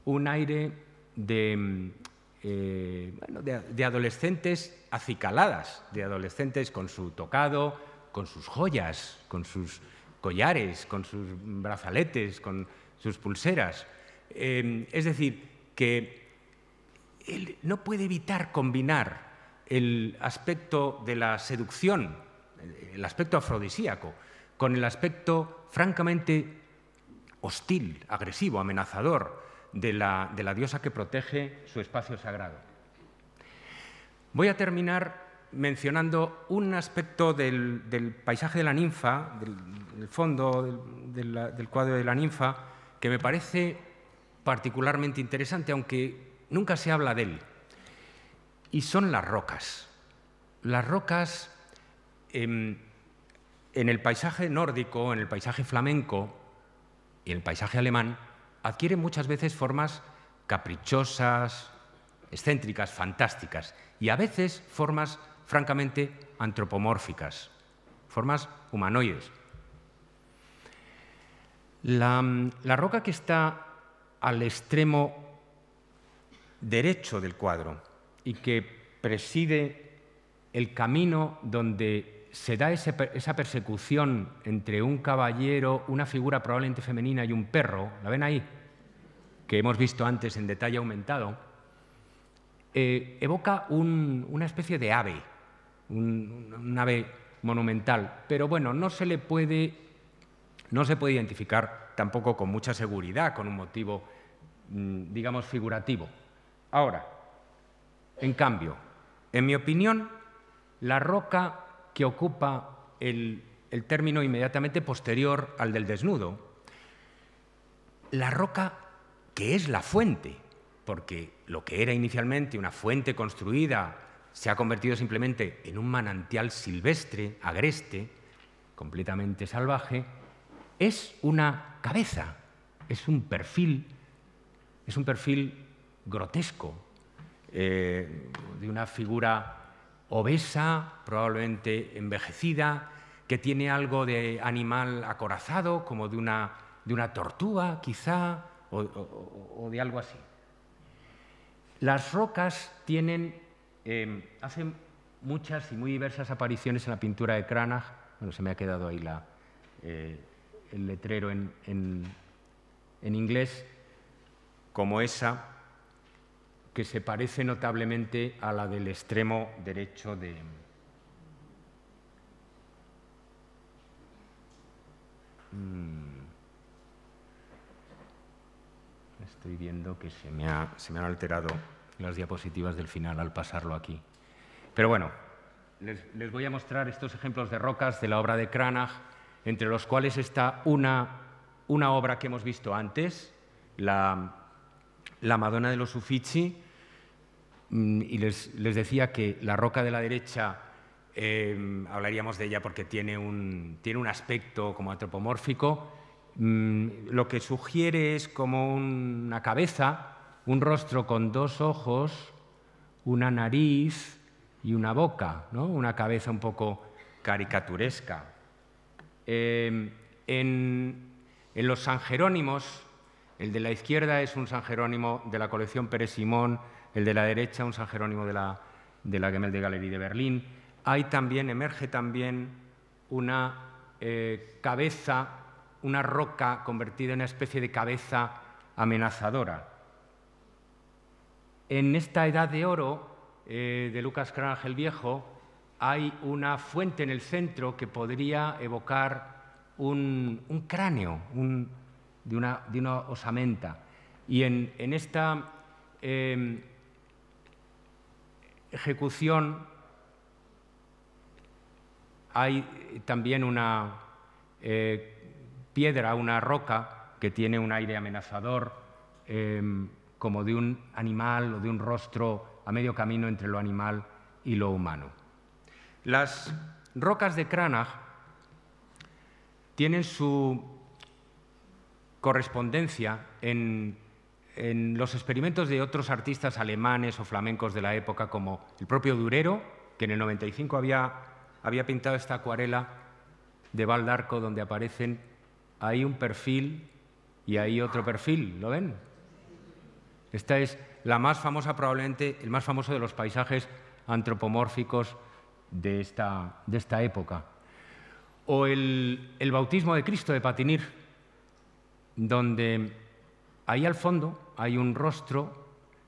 un aire de, mm, eh, bueno, de, adolescentes acicaladas, de adolescentes con su tocado, con sus joyas, con sus collares, con sus brazaletes, con sus pulseras. Em, es decir, que él no puede evitar combinar el aspecto de la seducción, el aspecto afrodisíaco, con el aspecto francamente hostil, agresivo, amenazador, de la, diosa que protege su espacio sagrado. Voy a terminar mencionando un aspecto del, paisaje de la ninfa, del, fondo del, cuadro de la ninfa, que me parece particularmente interesante, aunque nunca se habla de él. Y son las rocas. Las rocas en, em, en el paisaje nórdico, en el paisaje flamenco y en el paisaje alemán, adquiere muchas veces formas caprichosas, excéntricas, fantásticas, y a veces formas francamente antropomórficas, formas humanoides. La, roca que está al extremo derecho del cuadro y que preside el camino donde se da esa persecución entre un caballero, una figura probablemente femenina y un perro, ¿la ven ahí? que hemos visto antes en detalle aumentado, eh, evoca una especie de ave, un, ave monumental, pero bueno, no se le puede, no se puede identificar tampoco con mucha seguridad, con un motivo, mm, digamos, figurativo. Ahora, en cambio, en mi opinión, la roca que ocupa el término inmediatamente posterior al del desnudo, la roca que es la fuente, porque lo que era inicialmente una fuente construida se ha convertido simplemente en un manantial silvestre, agreste, completamente salvaje, es una cabeza, es un perfil, es un perfil grotesco, eh, de una figura obesa, probablemente envejecida, que tiene algo de animal acorazado, como de una, de una tortuga, quizá, o, de algo así. Las rocas tienen, em, hacen muchas y muy diversas apariciones en la pintura de Cranach. Bueno, se me ha quedado ahí la, eh, el letrero en, en, inglés, como esa, que se parece notablemente a la del extremo derecho de, mm, Estoy viendo que se me, han alterado las diapositivas del final al pasarlo aquí. Pero bueno, les, voy a mostrar estos ejemplos de rocas de la obra de Cranach, entre los cuales está una, obra que hemos visto antes, la, Madonna de los Uffizi, mm, y les, decía que la roca de la derecha, eh, hablaríamos de ella porque tiene un, tiene un aspecto como antropomórfico, Mm, lo que sugiere es como una cabeza, un rostro con dos ojos, una nariz y una boca, ¿no? una cabeza un poco caricaturesca. Em, en, los San Jerónimos, el de la izquierda es un San Jerónimo de la colección Pérez Simón, el de la derecha un San Jerónimo de la, de la de Berlín, hay también, emerge también una eh, cabeza una roca convertida en una especie de cabeza amenazadora. En esta edad de oro eh, de Lucas Cranach el Viejo hay una fuente en el centro que podría evocar un, cráneo de, una, osamenta. Y en, esta em, ejecución hay también una eh, piedra, una roca que tiene un aire amenazador, em, como de un animal o de un rostro a medio camino entre lo animal y lo humano. Las rocas de Cranach tienen su correspondencia en, los experimentos de otros artistas alemanes o flamencos de la época, como el propio Durero, que en el 95 había, pintado esta acuarela de d'Arco donde aparecen hay un perfil y hay otro perfil, ¿lo ven? Esta es la más famosa, probablemente el más famoso de los paisajes antropomórficos de esta, de esta época. O el, el bautismo de Cristo de Patinir, donde ahí al fondo hay un rostro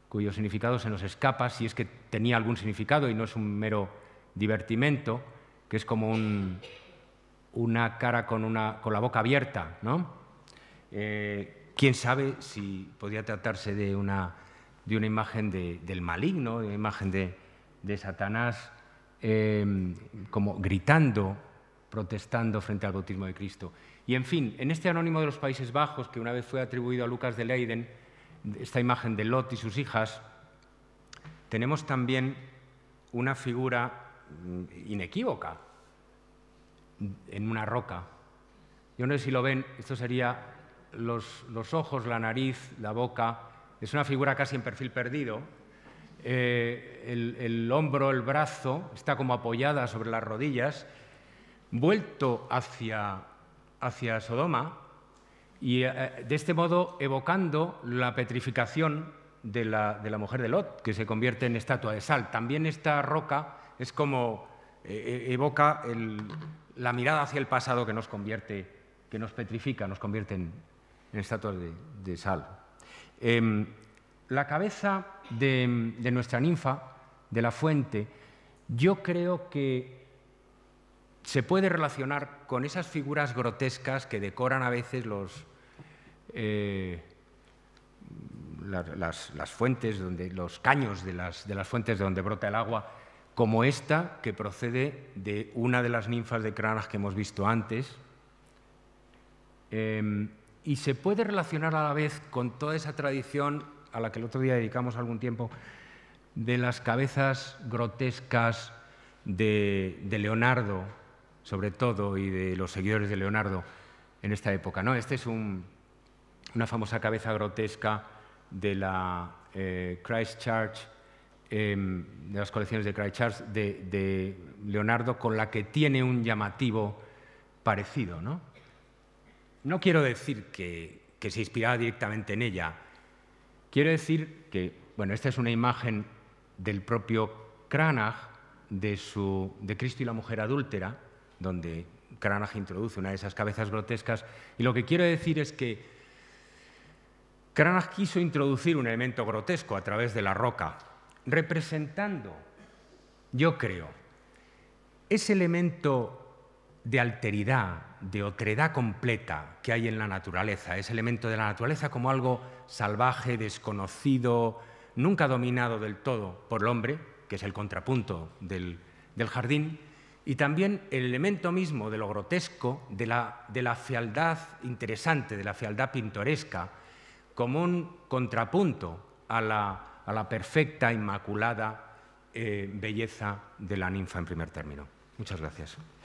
cuyo significado se nos escapa, si es que tenía algún significado y no es un mero divertimento, que es como un, una cara con, una, con la boca abierta, ¿no? Eh, Quién sabe si podría tratarse de una, imagen del maligno, de una imagen de, Satanás em, como gritando, protestando frente al bautismo de Cristo. Y en fin, en este anónimo de los Países Bajos, que una vez fue atribuido a Lucas de Leiden, esta imagen de Lot y sus hijas, tenemos también una figura mm, inequívoca en una roca. Yo no sé si lo ven, esto sería los, ojos, la nariz, la boca. Es una figura casi en perfil perdido. Eh, el, hombro, el brazo, está como apoyada sobre las rodillas, vuelto hacia, hacia Sodoma y eh, de este modo evocando la petrificación de la, mujer de Lot, que se convierte en estatua de sal. También esta roca es como eh, evoca el, la mirada hacia el pasado que nos convierte, que nos petrifica, nos convierte en, estatuas de, sal. Em, la cabeza de, nuestra ninfa, de la fuente, yo creo que se puede relacionar con esas figuras grotescas que decoran a veces los, eh, las, fuentes, donde, los caños de las, de las fuentes de donde brota el agua, como esta que procede de una de las ninfas de Kranach que hemos visto antes, em, y se puede relacionar a la vez con toda esa tradición a la que el otro día dedicamos algún tiempo, de las cabezas grotescas de, Leonardo, sobre todo, y de los seguidores de Leonardo en esta época. ¿no? Esta es una famosa cabeza grotesca de la eh, Christchurch Em, de las colecciones de Crycharts de, de, Leonardo, con la que tiene un llamativo parecido. No, no quiero decir que, se inspiraba directamente en ella. Quiero decir que, bueno, esta es una imagen del propio Cranach de, de Cristo y la mujer adúltera, donde Cranach introduce una de esas cabezas grotescas. Y lo que quiero decir es que Cranach quiso introducir un elemento grotesco a través de la roca, representando, yo creo, ese elemento de alteridad, de otredad completa que hay en la naturaleza, ese elemento de la naturaleza como algo salvaje, desconocido, nunca dominado del todo por el hombre, que es el contrapunto del, jardín, y también el elemento mismo de lo grotesco, de la, de la fealdad interesante, de la fealdad pintoresca, como un contrapunto a la a la perfecta, inmaculada eh, belleza de la ninfa en primer término. Muchas gracias.